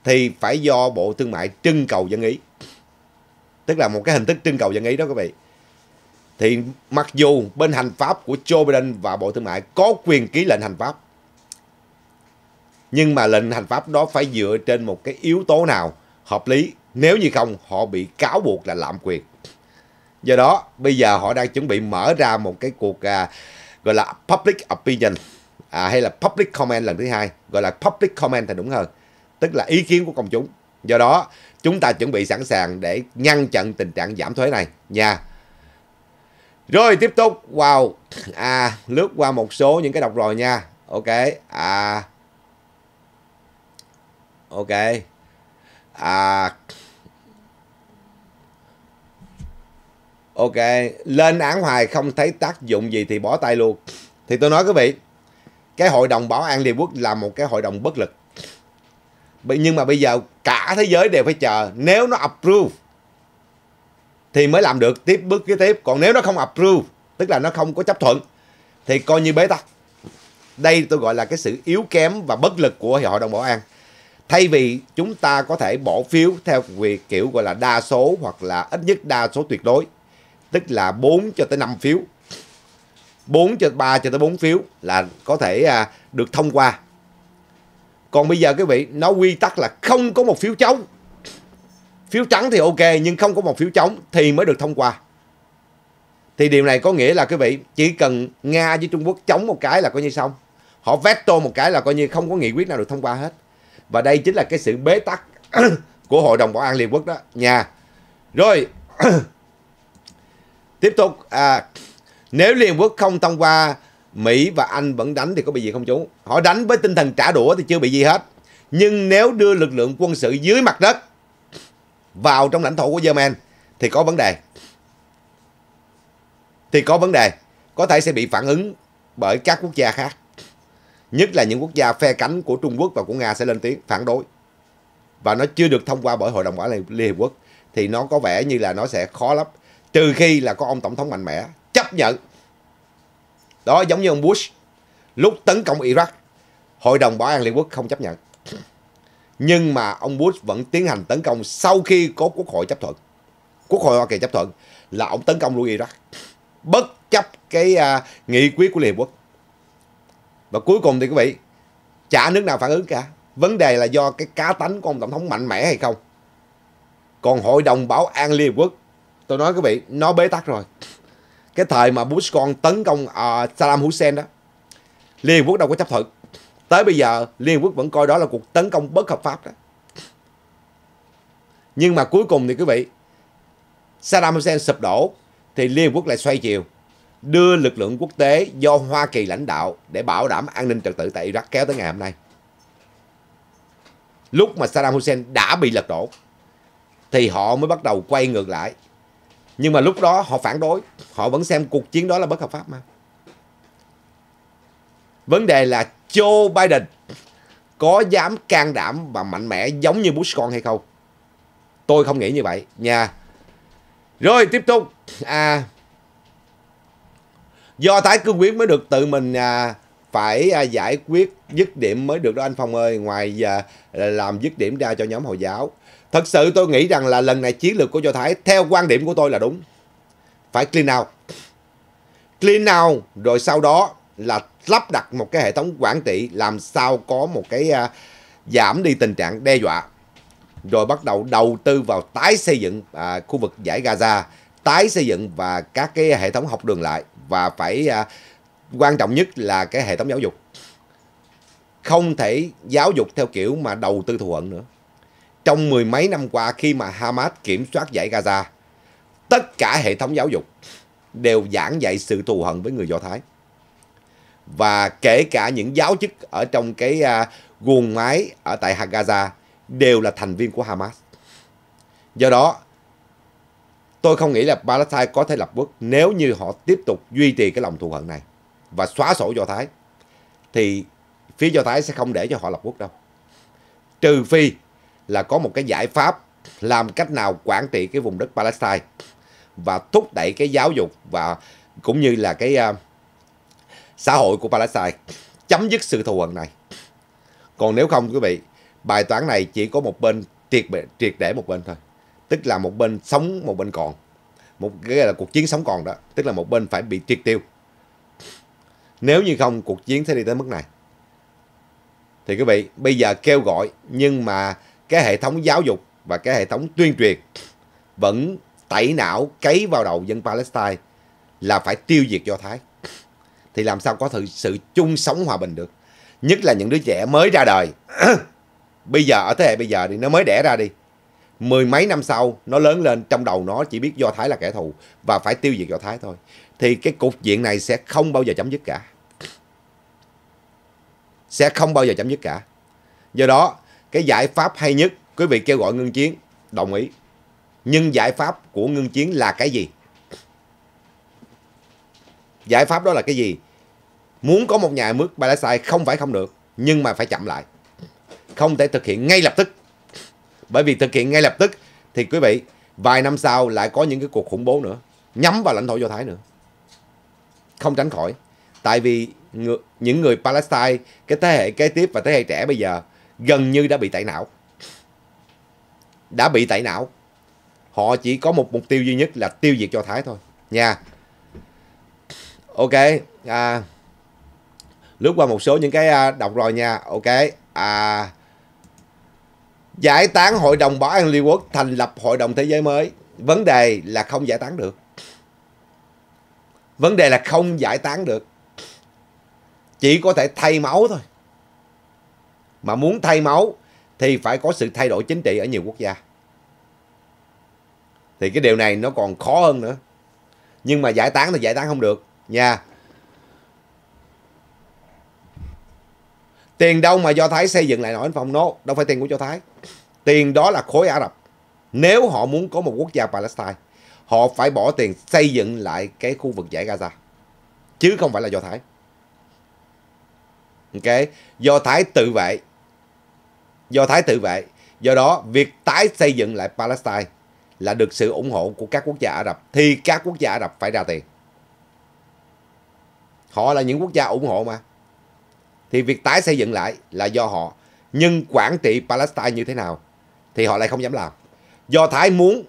thì phải do Bộ Thương mại trưng cầu dân ý. Tức là một cái hình thức trưng cầu dân ý đó các vị. Thì mặc dù bên hành pháp của Joe Biden và Bộ Thương mại có quyền ký lệnh hành pháp. Nhưng mà lệnh hành pháp đó phải dựa trên một cái yếu tố nào hợp lý. Nếu như không họ bị cáo buộc là lạm quyền. Do đó, bây giờ họ đang chuẩn bị mở ra một cái cuộc à, gọi là public opinion à, hay là public comment lần thứ hai, gọi là public comment thì đúng hơn, tức là ý kiến của công chúng. Do đó, chúng ta chuẩn bị sẵn sàng để ngăn chặn tình trạng giảm thuế này nha. Rồi tiếp tục, wow, à, lướt qua một số những cái đọc rồi nha. Ok, à, ok, à, ok lên án hoài không thấy tác dụng gì thì bỏ tay luôn thì tôi nói quý vị cái hội đồng bảo an liên quốc là một cái hội đồng bất lực nhưng mà bây giờ cả thế giới đều phải chờ nếu nó approve thì mới làm được tiếp bước kế tiếp còn nếu nó không approve tức là nó không có chấp thuận thì coi như bế tắc đây tôi gọi là cái sự yếu kém và bất lực của hội đồng bảo an thay vì chúng ta có thể bỏ phiếu theo việc kiểu gọi là đa số hoặc là ít nhất đa số tuyệt đối tức là 4 cho tới 5 phiếu 4 cho 3 cho tới 4 phiếu là có thể à, được thông qua còn bây giờ quý vị nó quy tắc là không có một phiếu trống phiếu trắng thì ok nhưng không có một phiếu trống thì mới được thông qua thì điều này có nghĩa là quý vị chỉ cần Nga với Trung Quốc chống một cái là coi như xong họ veto một cái là coi như không có nghị quyết nào được thông qua hết và đây chính là cái sự bế tắc (coughs) của Hội đồng Bảo an Liên Quốc đó nha rồi tiếp tục à, nếu Liên Quốc không thông qua Mỹ và Anh vẫn đánh thì có bị gì không chú? Họ đánh với tinh thần trả đũa thì chưa bị gì hết. Nhưng nếu đưa lực lượng quân sự dưới mặt đất vào trong lãnh thổ của Yemen thì có vấn đề. Thì có vấn đề. Có thể sẽ bị phản ứng bởi các quốc gia khác. Nhất là những quốc gia phe cánh của Trung Quốc và của Nga sẽ lên tiếng phản đối. Và nó chưa được thông qua bởi Hội đồng Bảo an Liên Hiệp Quốc. Thì nó có vẻ như là nó sẽ khó lắm trừ khi là có ông tổng thống mạnh mẽ chấp nhận đó giống như ông Bush lúc tấn công Iraq hội đồng bảo an liên quốc không chấp nhận nhưng mà ông Bush vẫn tiến hành tấn công sau khi có quốc hội chấp thuận quốc hội Hoa Kỳ chấp thuận là ông tấn công luôn Iraq bất chấp cái uh, nghị quyết của Liên Hợp Quốc và cuối cùng thì quý vị chả nước nào phản ứng cả vấn đề là do cái cá tánh của ông tổng thống mạnh mẽ hay không còn hội đồng bảo an Liên Hợp Quốc tôi nói quý vị nó bế tắc rồi cái thời mà Bush con tấn công uh, Saddam Hussein đó Liên Hợp Quốc đâu có chấp thuận tới bây giờ Liên Hợp Quốc vẫn coi đó là cuộc tấn công bất hợp pháp đó nhưng mà cuối cùng thì quý vị Saddam Hussein sụp đổ thì Liên Hợp Quốc lại xoay chiều đưa lực lượng quốc tế do Hoa Kỳ lãnh đạo để bảo đảm an ninh trật tự tại Iraq kéo tới ngày hôm nay lúc mà Saddam Hussein đã bị lật đổ thì họ mới bắt đầu quay ngược lại nhưng mà lúc đó họ phản đối họ vẫn xem cuộc chiến đó là bất hợp pháp mà vấn đề là Joe Biden có dám can đảm và mạnh mẽ giống như Bush con hay không tôi không nghĩ như vậy nha rồi tiếp tục à, do thái cương quyết mới được tự mình à, phải à, giải quyết dứt điểm mới được đó anh phong ơi ngoài à, làm dứt điểm ra cho nhóm hồi giáo Thật sự tôi nghĩ rằng là lần này chiến lược của Do Thái theo quan điểm của tôi là đúng. Phải clean out. Clean out rồi sau đó là lắp đặt một cái hệ thống quản trị làm sao có một cái uh, giảm đi tình trạng đe dọa. Rồi bắt đầu đầu tư vào tái xây dựng uh, khu vực giải Gaza, tái xây dựng và các cái hệ thống học đường lại và phải uh, quan trọng nhất là cái hệ thống giáo dục. Không thể giáo dục theo kiểu mà đầu tư thù hận nữa trong mười mấy năm qua khi mà Hamas kiểm soát giải Gaza, tất cả hệ thống giáo dục đều giảng dạy sự thù hận với người Do Thái. Và kể cả những giáo chức ở trong cái à, guồng máy ở tại Gaza đều là thành viên của Hamas. Do đó, tôi không nghĩ là Palestine có thể lập quốc nếu như họ tiếp tục duy trì cái lòng thù hận này và xóa sổ Do Thái. Thì phía Do Thái sẽ không để cho họ lập quốc đâu. Trừ phi là có một cái giải pháp làm cách nào quản trị cái vùng đất Palestine và thúc đẩy cái giáo dục và cũng như là cái uh, xã hội của Palestine chấm dứt sự thù hận này. Còn nếu không quý vị, bài toán này chỉ có một bên triệt triệt để một bên thôi. Tức là một bên sống, một bên còn. Một cái là cuộc chiến sống còn đó, tức là một bên phải bị triệt tiêu. Nếu như không cuộc chiến sẽ đi tới mức này. Thì quý vị, bây giờ kêu gọi nhưng mà cái hệ thống giáo dục và cái hệ thống tuyên truyền vẫn tẩy não cấy vào đầu dân Palestine là phải tiêu diệt Do Thái. Thì làm sao có sự, chung sống hòa bình được. Nhất là những đứa trẻ mới ra đời. (clears throat) bây giờ, ở thế hệ bây giờ đi nó mới đẻ ra đi. Mười mấy năm sau, nó lớn lên trong đầu nó chỉ biết Do Thái là kẻ thù và phải tiêu diệt Do Thái thôi. Thì cái cục diện này sẽ không bao giờ chấm dứt cả. Sẽ không bao giờ chấm dứt cả. Do đó, cái giải pháp hay nhất quý vị kêu gọi ngưng chiến đồng ý nhưng giải pháp của ngưng chiến là cái gì giải pháp đó là cái gì muốn có một nhà mức Palestine không phải không được nhưng mà phải chậm lại không thể thực hiện ngay lập tức bởi vì thực hiện ngay lập tức thì quý vị vài năm sau lại có những cái cuộc khủng bố nữa nhắm vào lãnh thổ do thái nữa không tránh khỏi tại vì những người Palestine cái thế hệ kế tiếp và thế hệ trẻ bây giờ gần như đã bị tẩy não. Đã bị tẩy não. Họ chỉ có một mục tiêu duy nhất là tiêu diệt cho Thái thôi. Nha. Ok. À, lướt qua một số những cái à, đọc rồi nha. Ok. À, giải tán Hội đồng Bảo an Liên Quốc thành lập Hội đồng Thế giới mới. Vấn đề là không giải tán được. Vấn đề là không giải tán được. Chỉ có thể thay máu thôi mà muốn thay máu thì phải có sự thay đổi chính trị ở nhiều quốc gia. Thì cái điều này nó còn khó hơn nữa. Nhưng mà giải tán thì giải tán không được nha. Tiền đâu mà Do Thái xây dựng lại nổi phòng nô, đâu phải tiền của Do Thái. Tiền đó là khối Ả Rập. Nếu họ muốn có một quốc gia Palestine, họ phải bỏ tiền xây dựng lại cái khu vực giải Gaza. Chứ không phải là Do Thái. Ok, Do Thái tự vệ Do Thái tự vệ. Do đó, việc tái xây dựng lại Palestine là được sự ủng hộ của các quốc gia Ả Rập thì các quốc gia Ả Rập phải ra tiền. Họ là những quốc gia ủng hộ mà. Thì việc tái xây dựng lại là do họ. Nhưng quản trị Palestine như thế nào thì họ lại không dám làm. Do Thái muốn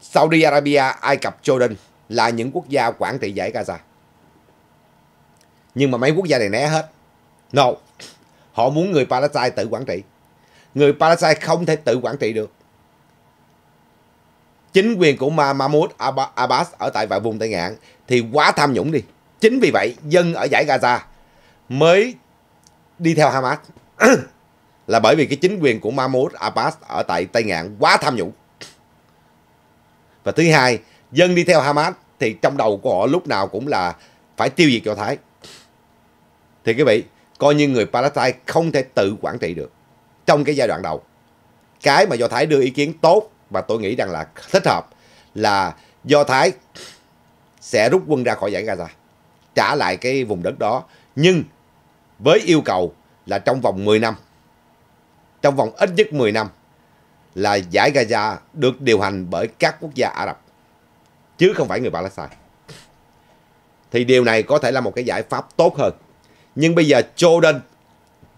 Saudi Arabia, Ai Cập, Jordan là những quốc gia quản trị giải Gaza. Nhưng mà mấy quốc gia này né hết. No. Họ muốn người Palestine tự quản trị người Palestine không thể tự quản trị được. Chính quyền của Mahmoud Abbas ở tại vài vùng tây ngạn thì quá tham nhũng đi. Chính vì vậy dân ở giải Gaza mới đi theo Hamas (clears throat) là bởi vì cái chính quyền của Mahmoud Abbas ở tại tây ngạn quá tham nhũng. Và thứ hai, dân đi theo Hamas thì trong đầu của họ lúc nào cũng là phải tiêu diệt Do Thái. Thì quý vị, coi như người Palestine không thể tự quản trị được trong cái giai đoạn đầu. Cái mà Do Thái đưa ý kiến tốt và tôi nghĩ rằng là thích hợp là Do Thái sẽ rút quân ra khỏi giải Gaza, trả lại cái vùng đất đó. Nhưng với yêu cầu là trong vòng 10 năm, trong vòng ít nhất 10 năm là giải Gaza được điều hành bởi các quốc gia Ả Rập, chứ không phải người Palestine. Thì điều này có thể là một cái giải pháp tốt hơn. Nhưng bây giờ Jordan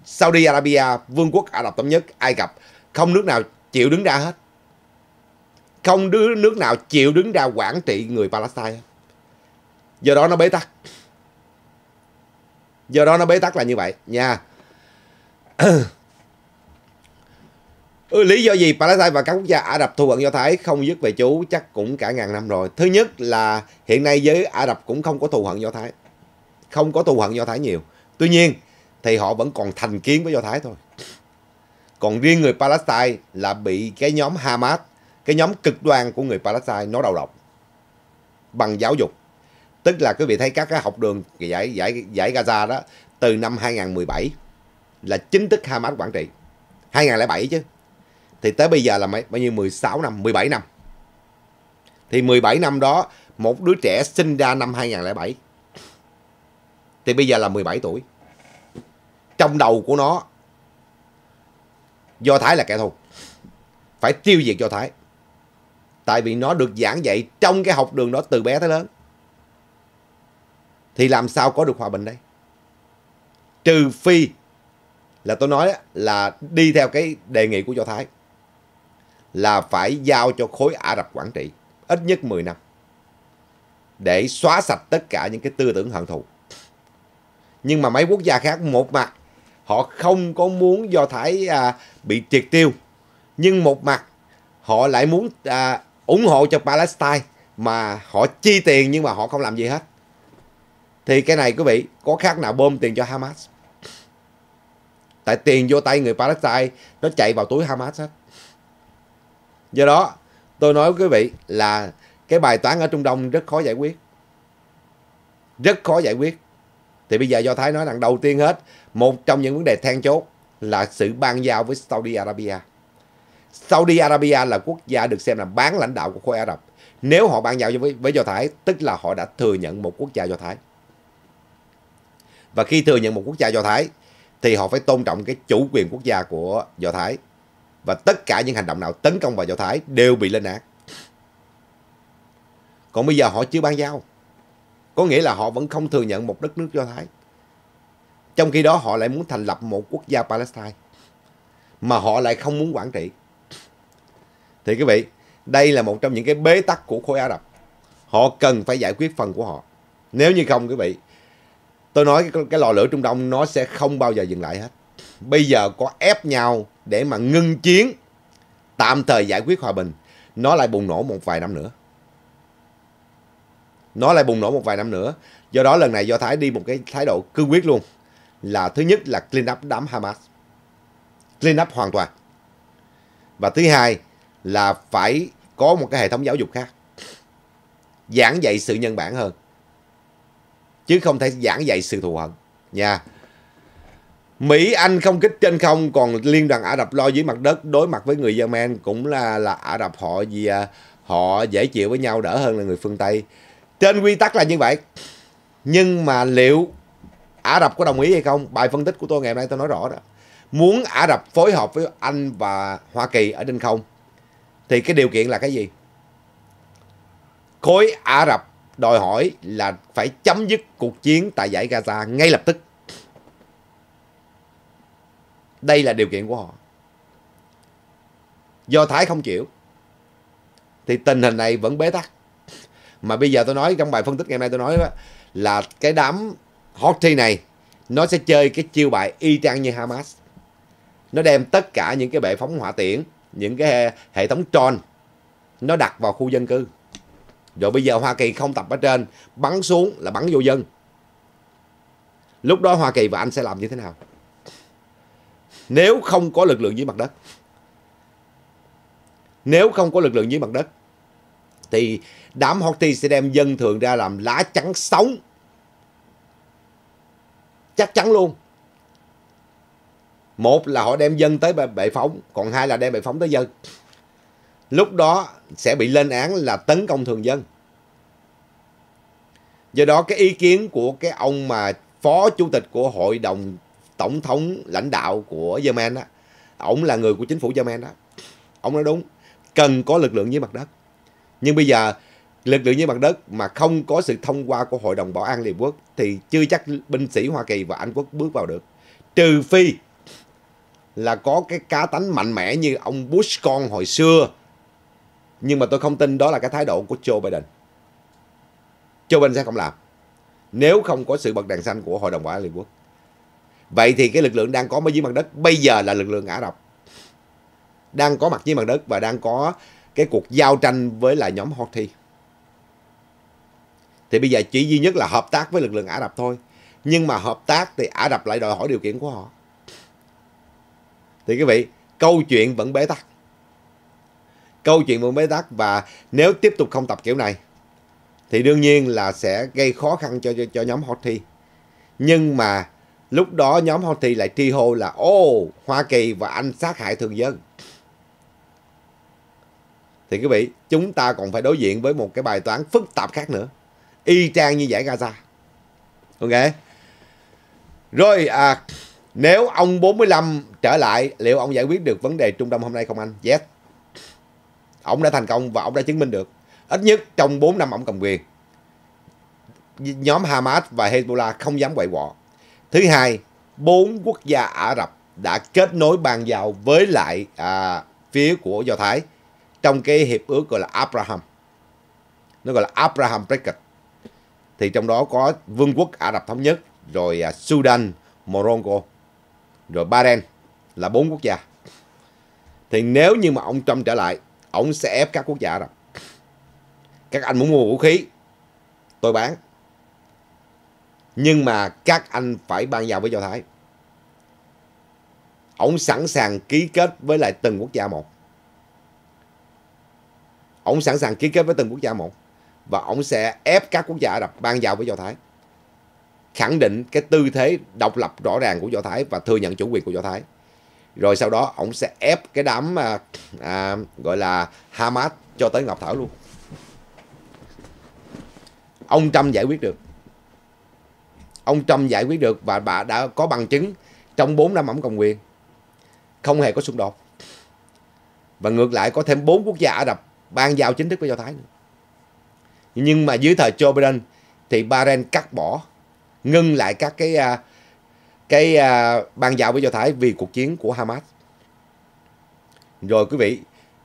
Saudi Arabia, Vương quốc Ả Rập Thống Nhất, Ai Cập, không nước nào chịu đứng ra hết. Không đứa nước nào chịu đứng ra quản trị người Palestine. Do đó nó bế tắc. Do đó nó bế tắc là như vậy nha. Ừ, lý do gì Palestine và các quốc gia Ả Rập thù hận Do Thái không dứt về chú chắc cũng cả ngàn năm rồi. Thứ nhất là hiện nay giới Ả Rập cũng không có thù hận Do Thái. Không có thù hận Do Thái nhiều. Tuy nhiên thì họ vẫn còn thành kiến với Do Thái thôi. Còn riêng người Palestine là bị cái nhóm Hamas, cái nhóm cực đoan của người Palestine nó đầu độc bằng giáo dục. Tức là quý vị thấy các cái học đường giải giải giải Gaza đó từ năm 2017 là chính thức Hamas quản trị. 2007 chứ. Thì tới bây giờ là mấy bao nhiêu 16 năm, 17 năm. Thì 17 năm đó một đứa trẻ sinh ra năm 2007 thì bây giờ là 17 tuổi trong đầu của nó Do Thái là kẻ thù Phải tiêu diệt Do Thái Tại vì nó được giảng dạy trong cái học đường đó từ bé tới lớn Thì làm sao có được hòa bình đây Trừ phi Là tôi nói là đi theo cái đề nghị của Do Thái Là phải giao cho khối Ả Rập quản trị Ít nhất 10 năm Để xóa sạch tất cả những cái tư tưởng hận thù Nhưng mà mấy quốc gia khác một mặt họ không có muốn do thái à, bị triệt tiêu nhưng một mặt họ lại muốn à, ủng hộ cho palestine mà họ chi tiền nhưng mà họ không làm gì hết thì cái này quý vị có khác nào bơm tiền cho hamas tại tiền vô tay người palestine nó chạy vào túi hamas hết do đó tôi nói với quý vị là cái bài toán ở trung đông rất khó giải quyết rất khó giải quyết thì bây giờ do thái nói rằng đầu tiên hết một trong những vấn đề then chốt là sự ban giao với Saudi Arabia. Saudi Arabia là quốc gia được xem là bán lãnh đạo của khối Ả Rập. Nếu họ ban giao với, với Do Thái, tức là họ đã thừa nhận một quốc gia Do Thái. Và khi thừa nhận một quốc gia Do Thái, thì họ phải tôn trọng cái chủ quyền quốc gia của Do Thái. Và tất cả những hành động nào tấn công vào Do Thái đều bị lên án. Còn bây giờ họ chưa ban giao. Có nghĩa là họ vẫn không thừa nhận một đất nước Do Thái. Trong khi đó họ lại muốn thành lập một quốc gia Palestine mà họ lại không muốn quản trị. Thì quý vị, đây là một trong những cái bế tắc của khối Ả Rập. Họ cần phải giải quyết phần của họ. Nếu như không quý vị, tôi nói cái, cái lò lửa Trung Đông nó sẽ không bao giờ dừng lại hết. Bây giờ có ép nhau để mà ngưng chiến, tạm thời giải quyết hòa bình, nó lại bùng nổ một vài năm nữa. Nó lại bùng nổ một vài năm nữa. Do đó lần này Do Thái đi một cái thái độ cương quyết luôn là thứ nhất là clean up đám Hamas. Clean up hoàn toàn. Và thứ hai là phải có một cái hệ thống giáo dục khác. Giảng dạy sự nhân bản hơn. Chứ không thể giảng dạy sự thù hận. Nha. Mỹ Anh không kích trên không còn liên đoàn Ả Rập lo dưới mặt đất đối mặt với người Yemen cũng là là Ả Rập họ gì à, họ dễ chịu với nhau đỡ hơn là người phương Tây. Trên quy tắc là như vậy. Nhưng mà liệu Ả Rập có đồng ý hay không? Bài phân tích của tôi ngày hôm nay tôi nói rõ đó. Muốn Ả Rập phối hợp với Anh và Hoa Kỳ ở trên không thì cái điều kiện là cái gì? Khối Ả Rập đòi hỏi là phải chấm dứt cuộc chiến tại giải Gaza ngay lập tức. Đây là điều kiện của họ. Do Thái không chịu thì tình hình này vẫn bế tắc. Mà bây giờ tôi nói trong bài phân tích ngày hôm nay tôi nói đó, là cái đám Houthi này nó sẽ chơi cái chiêu bài y chang như Hamas. Nó đem tất cả những cái bệ phóng hỏa tiễn, những cái hệ, thống tròn nó đặt vào khu dân cư. Rồi bây giờ Hoa Kỳ không tập ở trên, bắn xuống là bắn vô dân. Lúc đó Hoa Kỳ và Anh sẽ làm như thế nào? Nếu không có lực lượng dưới mặt đất. Nếu không có lực lượng dưới mặt đất thì đám Houthi sẽ đem dân thường ra làm lá chắn sống chắc chắn luôn một là họ đem dân tới bệ phóng còn hai là đem bệ phóng tới dân lúc đó sẽ bị lên án là tấn công thường dân do đó cái ý kiến của cái ông mà phó chủ tịch của hội đồng tổng thống lãnh đạo của Yemen đó ổng là người của chính phủ Yemen đó ông nói đúng cần có lực lượng dưới mặt đất nhưng bây giờ lực lượng dưới mặt đất mà không có sự thông qua của Hội đồng Bảo an Liên hợp Quốc thì chưa chắc binh sĩ Hoa Kỳ và Anh Quốc bước vào được. Trừ phi là có cái cá tánh mạnh mẽ như ông Bush con hồi xưa. Nhưng mà tôi không tin đó là cái thái độ của Joe Biden. Joe Biden sẽ không làm. Nếu không có sự bật đèn xanh của Hội đồng Bảo an Liên Quốc. Vậy thì cái lực lượng đang có ở dưới mặt đất bây giờ là lực lượng Ả Rập. Đang có mặt dưới mặt đất và đang có cái cuộc giao tranh với lại nhóm Houthi thì bây giờ chỉ duy nhất là hợp tác với lực lượng Ả Rập thôi nhưng mà hợp tác thì Ả Rập lại đòi hỏi điều kiện của họ thì quý vị câu chuyện vẫn bế tắc câu chuyện vẫn bế tắc và nếu tiếp tục không tập kiểu này thì đương nhiên là sẽ gây khó khăn cho cho, cho nhóm Houthi nhưng mà lúc đó nhóm Houthi lại tri hô là ô Hoa Kỳ và Anh sát hại thường dân thì quý vị chúng ta còn phải đối diện với một cái bài toán phức tạp khác nữa y chang như giải Gaza ok rồi à, nếu ông 45 trở lại liệu ông giải quyết được vấn đề Trung Đông hôm nay không anh yes ông đã thành công và ông đã chứng minh được ít nhất trong 4 năm ông cầm quyền nhóm Hamas và Hezbollah không dám quậy quọ thứ hai bốn quốc gia Ả Rập đã kết nối bàn giao với lại à, phía của Do Thái trong cái hiệp ước gọi là Abraham nó gọi là Abraham Bracket thì trong đó có Vương quốc Ả Rập Thống Nhất, rồi à, Sudan, Morocco, rồi Bahrain là bốn quốc gia. Thì nếu như mà ông Trump trở lại, ông sẽ ép các quốc gia Ả Rập. Các anh muốn mua vũ khí, tôi bán. Nhưng mà các anh phải ban giao với Do Thái. Ông sẵn sàng ký kết với lại từng quốc gia một. Ông sẵn sàng ký kết với từng quốc gia một và ông sẽ ép các quốc gia Ả Rập ban giao với Do Thái khẳng định cái tư thế độc lập rõ ràng của Do Thái và thừa nhận chủ quyền của Do Thái rồi sau đó ông sẽ ép cái đám à, à, gọi là Hamas cho tới Ngọc Thảo luôn ông Trump giải quyết được ông Trump giải quyết được và bà đã có bằng chứng trong 4 năm ổng cầm quyền không hề có xung đột và ngược lại có thêm bốn quốc gia Ả Rập ban giao chính thức với Do Thái nữa. Nhưng mà dưới thời Joe Biden thì Bahrain cắt bỏ, ngưng lại các cái à, cái à, ban giao với Do Thái vì cuộc chiến của Hamas. Rồi quý vị,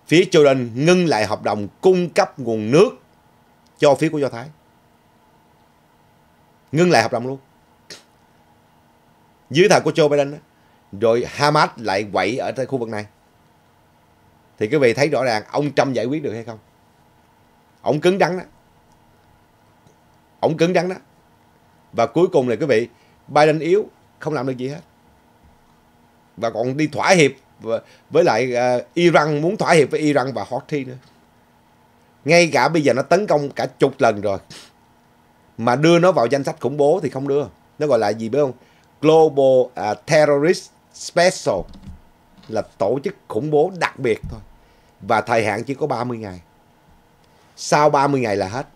phía Jordan ngưng lại hợp đồng cung cấp nguồn nước cho phía của Do Thái. Ngưng lại hợp đồng luôn. Dưới thời của Joe Biden rồi Hamas lại quậy ở khu vực này. Thì quý vị thấy rõ ràng ông Trump giải quyết được hay không? Ông cứng đắn đó ổng cứng rắn đó. Và cuối cùng này quý vị, Biden yếu, không làm được gì hết. Và còn đi thỏa hiệp với lại uh, Iran, muốn thỏa hiệp với Iran và Houthi nữa. Ngay cả bây giờ nó tấn công cả chục lần rồi. Mà đưa nó vào danh sách khủng bố thì không đưa. Nó gọi là gì biết không? Global uh, Terrorist Special là tổ chức khủng bố đặc biệt thôi. Và thời hạn chỉ có 30 ngày. Sau 30 ngày là hết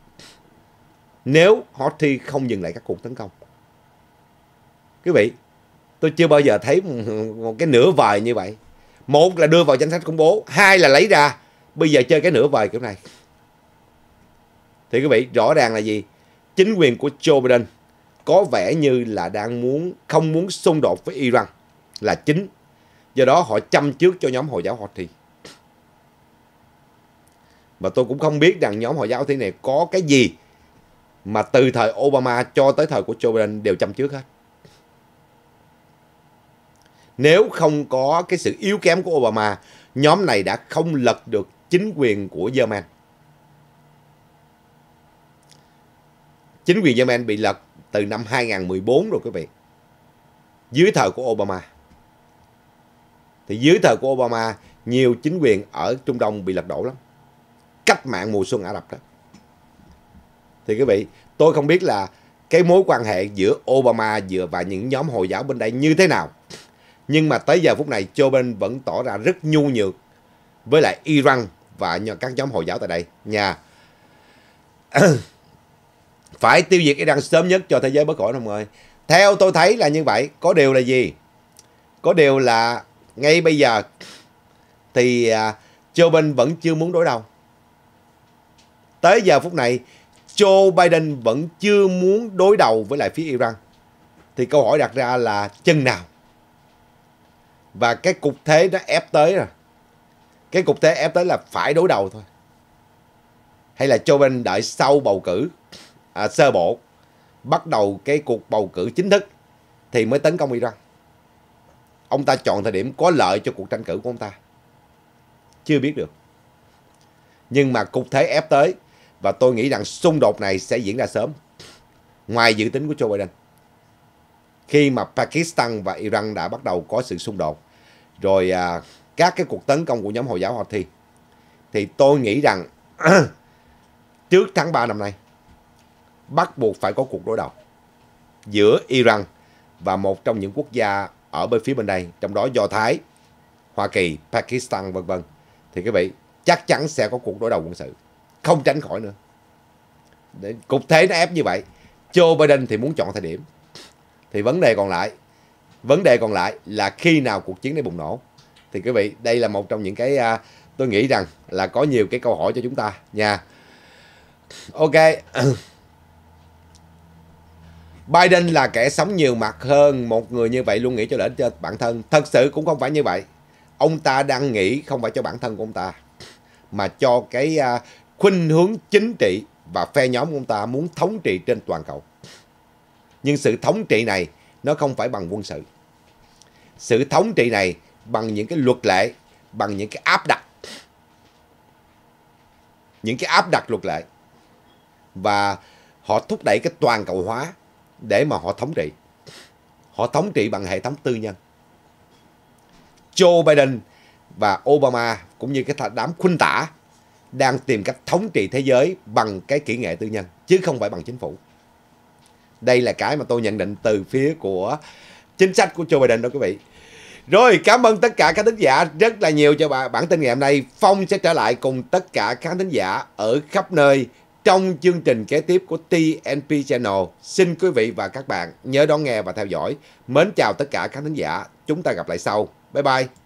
nếu Houthi không dừng lại các cuộc tấn công. Quý vị, tôi chưa bao giờ thấy một cái nửa vời như vậy. Một là đưa vào danh sách công bố, hai là lấy ra, bây giờ chơi cái nửa vời kiểu này. Thì quý vị, rõ ràng là gì? Chính quyền của Joe Biden có vẻ như là đang muốn không muốn xung đột với Iran là chính. Do đó họ chăm trước cho nhóm Hồi giáo Houthi. Và tôi cũng không biết rằng nhóm Hồi giáo thế này có cái gì mà từ thời Obama cho tới thời của Joe Biden đều chăm trước hết. Nếu không có cái sự yếu kém của Obama, nhóm này đã không lật được chính quyền của Yemen. Chính quyền Yemen bị lật từ năm 2014 rồi quý vị. Dưới thời của Obama. Thì dưới thời của Obama, nhiều chính quyền ở Trung Đông bị lật đổ lắm. Cách mạng mùa xuân Ả Rập đó thì quý vị tôi không biết là cái mối quan hệ giữa Obama vừa và những nhóm Hồi giáo bên đây như thế nào. Nhưng mà tới giờ phút này Joe Biden vẫn tỏ ra rất nhu nhược với lại Iran và các nhóm Hồi giáo tại đây nha. (coughs) Phải tiêu diệt Iran sớm nhất cho thế giới bất ổn ông ơi. Theo tôi thấy là như vậy, có điều là gì? Có điều là ngay bây giờ thì à, Joe Biden vẫn chưa muốn đối đầu. Tới giờ phút này Joe Biden vẫn chưa muốn đối đầu với lại phía Iran. Thì câu hỏi đặt ra là chân nào? Và cái cục thế nó ép tới rồi. Cái cục thế ép tới là phải đối đầu thôi. Hay là Joe Biden đợi sau bầu cử à, sơ bộ bắt đầu cái cuộc bầu cử chính thức thì mới tấn công Iran. Ông ta chọn thời điểm có lợi cho cuộc tranh cử của ông ta. Chưa biết được. Nhưng mà cục thế ép tới và tôi nghĩ rằng xung đột này sẽ diễn ra sớm. Ngoài dự tính của Joe Biden. Khi mà Pakistan và Iran đã bắt đầu có sự xung đột. Rồi à, các cái cuộc tấn công của nhóm Hồi giáo Houthi. Thì tôi nghĩ rằng (clears throat) trước tháng 3 năm nay bắt buộc phải có cuộc đối đầu giữa Iran và một trong những quốc gia ở bên phía bên đây, trong đó Do Thái, Hoa Kỳ, Pakistan vân vân. Thì quý vị chắc chắn sẽ có cuộc đối đầu quân sự không tránh khỏi nữa để cục thế nó ép như vậy Joe Biden thì muốn chọn thời điểm thì vấn đề còn lại vấn đề còn lại là khi nào cuộc chiến này bùng nổ thì quý vị đây là một trong những cái uh, tôi nghĩ rằng là có nhiều cái câu hỏi cho chúng ta nha ok (clears throat) Biden là kẻ sống nhiều mặt hơn một người như vậy luôn nghĩ cho lợi cho bản thân thật sự cũng không phải như vậy ông ta đang nghĩ không phải cho bản thân của ông ta mà cho cái uh, khuynh hướng chính trị và phe nhóm của ông ta muốn thống trị trên toàn cầu. Nhưng sự thống trị này nó không phải bằng quân sự. Sự thống trị này bằng những cái luật lệ, bằng những cái áp đặt. Những cái áp đặt luật lệ. Và họ thúc đẩy cái toàn cầu hóa để mà họ thống trị. Họ thống trị bằng hệ thống tư nhân. Joe Biden và Obama cũng như cái đám khuynh tả đang tìm cách thống trị thế giới bằng cái kỹ nghệ tư nhân chứ không phải bằng chính phủ. Đây là cái mà tôi nhận định từ phía của chính sách của Joe Biden đó quý vị. Rồi cảm ơn tất cả các thính giả rất là nhiều cho bạn bản tin ngày hôm nay. Phong sẽ trở lại cùng tất cả các thính giả ở khắp nơi trong chương trình kế tiếp của TNP Channel. Xin quý vị và các bạn nhớ đón nghe và theo dõi. Mến chào tất cả các thính giả. Chúng ta gặp lại sau. Bye bye.